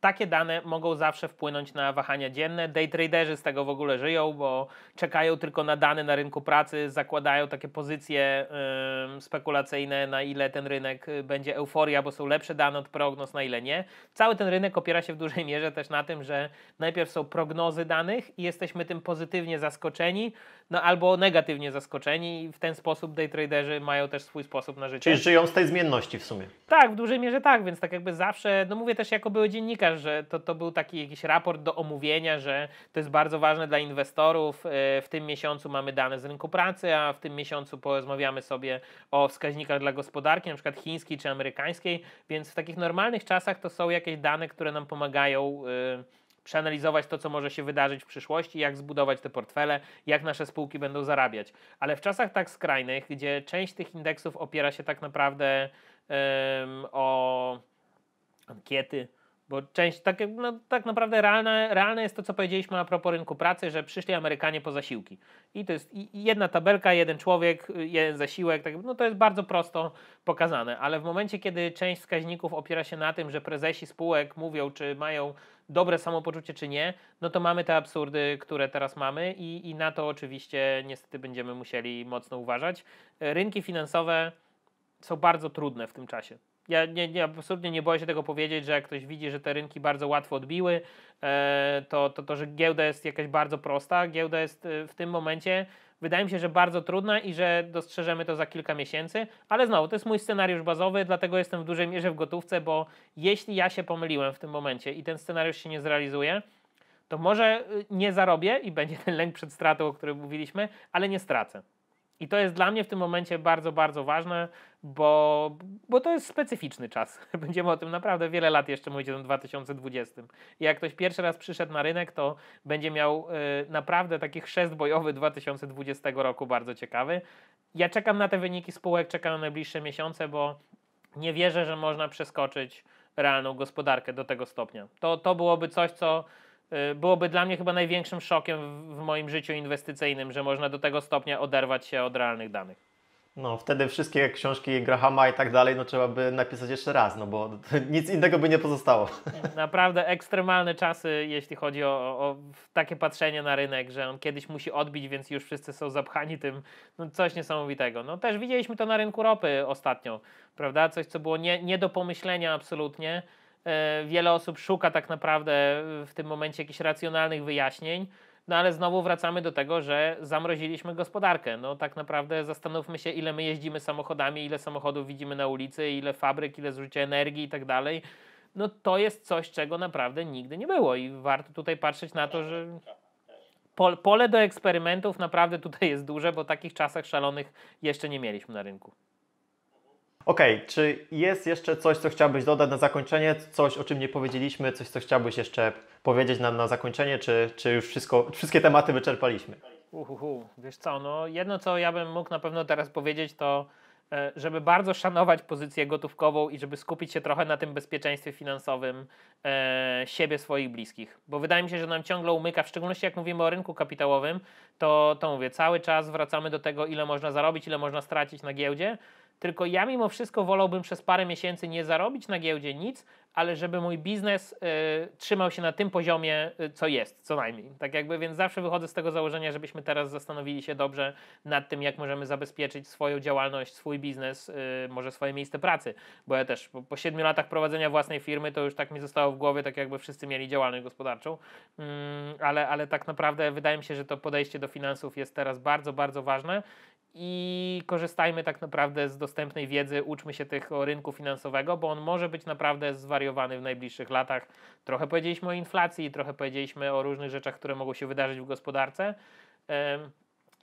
takie dane mogą zawsze wpłynąć na wahania dzienne. Daytraderzy z tego w ogóle żyją, bo czekają tylko na dane na rynku pracy, zakładają takie pozycje yy, spekulacyjne, na ile ten rynek y, będzie euforia, bo są lepsze dane od prognoz, na ile nie. Cały ten rynek opiera się w dużej mierze też na tym, że najpierw są prognozy danych i jesteśmy tym pozytywnie zaskoczeni, no albo negatywnie zaskoczeni i w ten sposób traderzy mają też swój sposób na życie. Czyli żyją z tej zmienności w sumie. Tak, w dużej mierze tak, więc tak jakby zawsze, no mówię też jako były dziennikarz, że to, to był taki jakiś raport do omówienia, że to jest bardzo ważne dla inwestorów, e, w tym miesiącu mamy dane z rynku pracy, a w tym miesiącu porozmawiamy sobie o wskaźnikach dla gospodarki, na przykład chińskiej czy amerykańskiej, więc w takich normalnych czasach to są jakieś dane, które nam pomagają yy, przeanalizować to, co może się wydarzyć w przyszłości, jak zbudować te portfele, jak nasze spółki będą zarabiać. Ale w czasach tak skrajnych, gdzie część tych indeksów opiera się tak naprawdę um, o ankiety, bo część, tak, no, tak naprawdę realne, realne jest to, co powiedzieliśmy a propos rynku pracy, że przyszli Amerykanie po zasiłki. I to jest jedna tabelka, jeden człowiek, jeden zasiłek. Tak, no to jest bardzo prosto pokazane, ale w momencie, kiedy część wskaźników opiera się na tym, że prezesi spółek mówią, czy mają dobre samopoczucie czy nie, no to mamy te absurdy, które teraz mamy i, i na to oczywiście niestety będziemy musieli mocno uważać. E, rynki finansowe są bardzo trudne w tym czasie. Ja nie, nie, absolutnie nie boję się tego powiedzieć, że jak ktoś widzi, że te rynki bardzo łatwo odbiły, e, to, to, to że giełda jest jakaś bardzo prosta. Giełda jest e, w tym momencie wydaje mi się, że bardzo trudna i że dostrzeżemy to za kilka miesięcy, ale znowu, to jest mój scenariusz bazowy, dlatego jestem w dużej mierze w gotówce, bo jeśli ja się pomyliłem w tym momencie i ten scenariusz się nie zrealizuje, to może y, nie zarobię i będzie ten lęk przed stratą, o którym mówiliśmy, ale nie stracę. I to jest dla mnie w tym momencie bardzo, bardzo ważne, bo, bo to jest specyficzny czas. Będziemy o tym naprawdę wiele lat jeszcze mówić o 2020. jak ktoś pierwszy raz przyszedł na rynek, to będzie miał y, naprawdę taki chrzest bojowy 2020 roku bardzo ciekawy. Ja czekam na te wyniki spółek, czekam na najbliższe miesiące, bo nie wierzę, że można przeskoczyć realną gospodarkę do tego stopnia. To, to byłoby coś, co Y, byłoby dla mnie chyba największym szokiem w moim życiu inwestycyjnym, że można do tego stopnia oderwać się od realnych danych. No, wtedy wszystkie książki Grahama i tak dalej, no trzeba by napisać jeszcze raz, no bo nic innego by nie pozostało. Naprawdę ekstremalne czasy, jeśli chodzi o, o takie patrzenie na rynek, że on kiedyś musi odbić, więc już wszyscy są zapchani tym, no coś niesamowitego. No też widzieliśmy to na rynku ropy ostatnio, prawda? Coś, co było nie, nie do pomyślenia absolutnie. E, wiele osób szuka tak naprawdę e, w tym momencie jakichś racjonalnych wyjaśnień, no ale znowu wracamy do tego, że zamroziliśmy gospodarkę. No tak naprawdę zastanówmy się, ile my jeździmy samochodami, ile samochodów widzimy na ulicy, ile fabryk, ile zużycia energii i tak dalej. No to jest coś, czego naprawdę nigdy nie było i warto tutaj patrzeć na to, że pole do eksperymentów naprawdę tutaj jest duże, bo takich czasach szalonych jeszcze nie mieliśmy na rynku. Ok, czy jest jeszcze coś, co chciałbyś dodać na zakończenie? Coś, o czym nie powiedzieliśmy? Coś, co chciałbyś jeszcze powiedzieć nam na zakończenie? Czy, czy już wszystko, wszystkie tematy wyczerpaliśmy? Uhuhu, wiesz co, no jedno, co ja bym mógł na pewno teraz powiedzieć, to e, żeby bardzo szanować pozycję gotówkową i żeby skupić się trochę na tym bezpieczeństwie finansowym e, siebie, swoich bliskich. Bo wydaje mi się, że nam ciągle umyka, w szczególności jak mówimy o rynku kapitałowym, to, to mówię, cały czas wracamy do tego, ile można zarobić, ile można stracić na giełdzie tylko ja mimo wszystko wolałbym przez parę miesięcy nie zarobić na giełdzie nic, ale żeby mój biznes y, trzymał się na tym poziomie, y, co jest, co najmniej. Tak jakby, więc zawsze wychodzę z tego założenia, żebyśmy teraz zastanowili się dobrze nad tym, jak możemy zabezpieczyć swoją działalność, swój biznes, y, może swoje miejsce pracy. Bo ja też po, po siedmiu latach prowadzenia własnej firmy to już tak mi zostało w głowie, tak jakby wszyscy mieli działalność gospodarczą, mm, ale, ale tak naprawdę wydaje mi się, że to podejście do finansów jest teraz bardzo, bardzo ważne i korzystajmy tak naprawdę z dostępnej wiedzy, uczmy się tych o rynku finansowego, bo on może być naprawdę zwariowany w najbliższych latach. Trochę powiedzieliśmy o inflacji, trochę powiedzieliśmy o różnych rzeczach, które mogą się wydarzyć w gospodarce.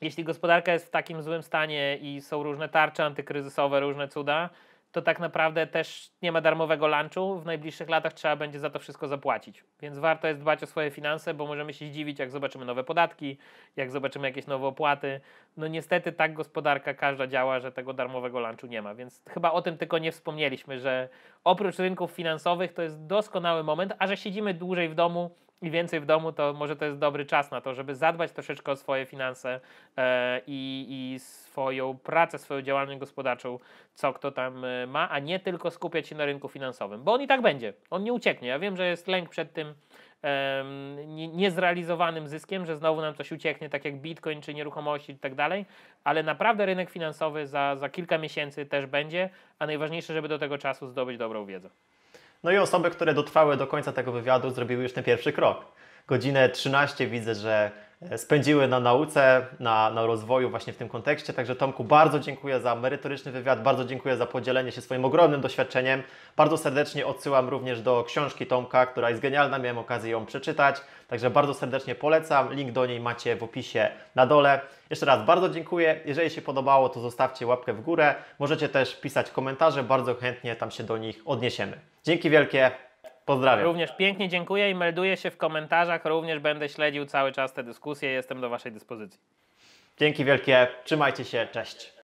Jeśli gospodarka jest w takim złym stanie i są różne tarcze antykryzysowe, różne cuda, to tak naprawdę też nie ma darmowego lunchu. W najbliższych latach trzeba będzie za to wszystko zapłacić. Więc warto jest dbać o swoje finanse, bo możemy się zdziwić, jak zobaczymy nowe podatki, jak zobaczymy jakieś nowe opłaty. No niestety tak gospodarka każda działa, że tego darmowego lunchu nie ma. Więc chyba o tym tylko nie wspomnieliśmy, że oprócz rynków finansowych to jest doskonały moment, a że siedzimy dłużej w domu, i więcej w domu, to może to jest dobry czas na to, żeby zadbać troszeczkę o swoje finanse e, i, i, swoją pracę, swoją działalność gospodarczą, co kto tam e, ma, a nie tylko skupiać się na rynku finansowym, bo on i tak będzie, on nie ucieknie. Ja wiem, że jest lęk przed tym e, niezrealizowanym zyskiem, że znowu nam coś ucieknie, tak jak bitcoin czy nieruchomości i tak dalej, ale naprawdę rynek finansowy za, za kilka miesięcy też będzie, a najważniejsze, żeby do tego czasu zdobyć dobrą wiedzę. No i osoby, które dotrwały do końca tego wywiadu, zrobiły już ten pierwszy krok. Godzinę 13 widzę, że E, spędziły na nauce, na, na rozwoju właśnie w tym kontekście. Także Tomku, bardzo dziękuję za merytoryczny wywiad, bardzo dziękuję za podzielenie się swoim ogromnym doświadczeniem. Bardzo serdecznie odsyłam również do książki Tomka, która jest genialna, miałem okazję ją przeczytać. Także bardzo serdecznie polecam. Link do niej macie w opisie na dole. Jeszcze raz bardzo dziękuję. Jeżeli się podobało, to zostawcie łapkę w górę. Możecie też pisać komentarze, bardzo chętnie tam się do nich odniesiemy. Dzięki wielkie. Pozdrawiam. Również pięknie dziękuję i melduję się w komentarzach. Również będę śledził cały czas te dyskusje. Jestem do Waszej dyspozycji. Dzięki wielkie. Trzymajcie się. Cześć.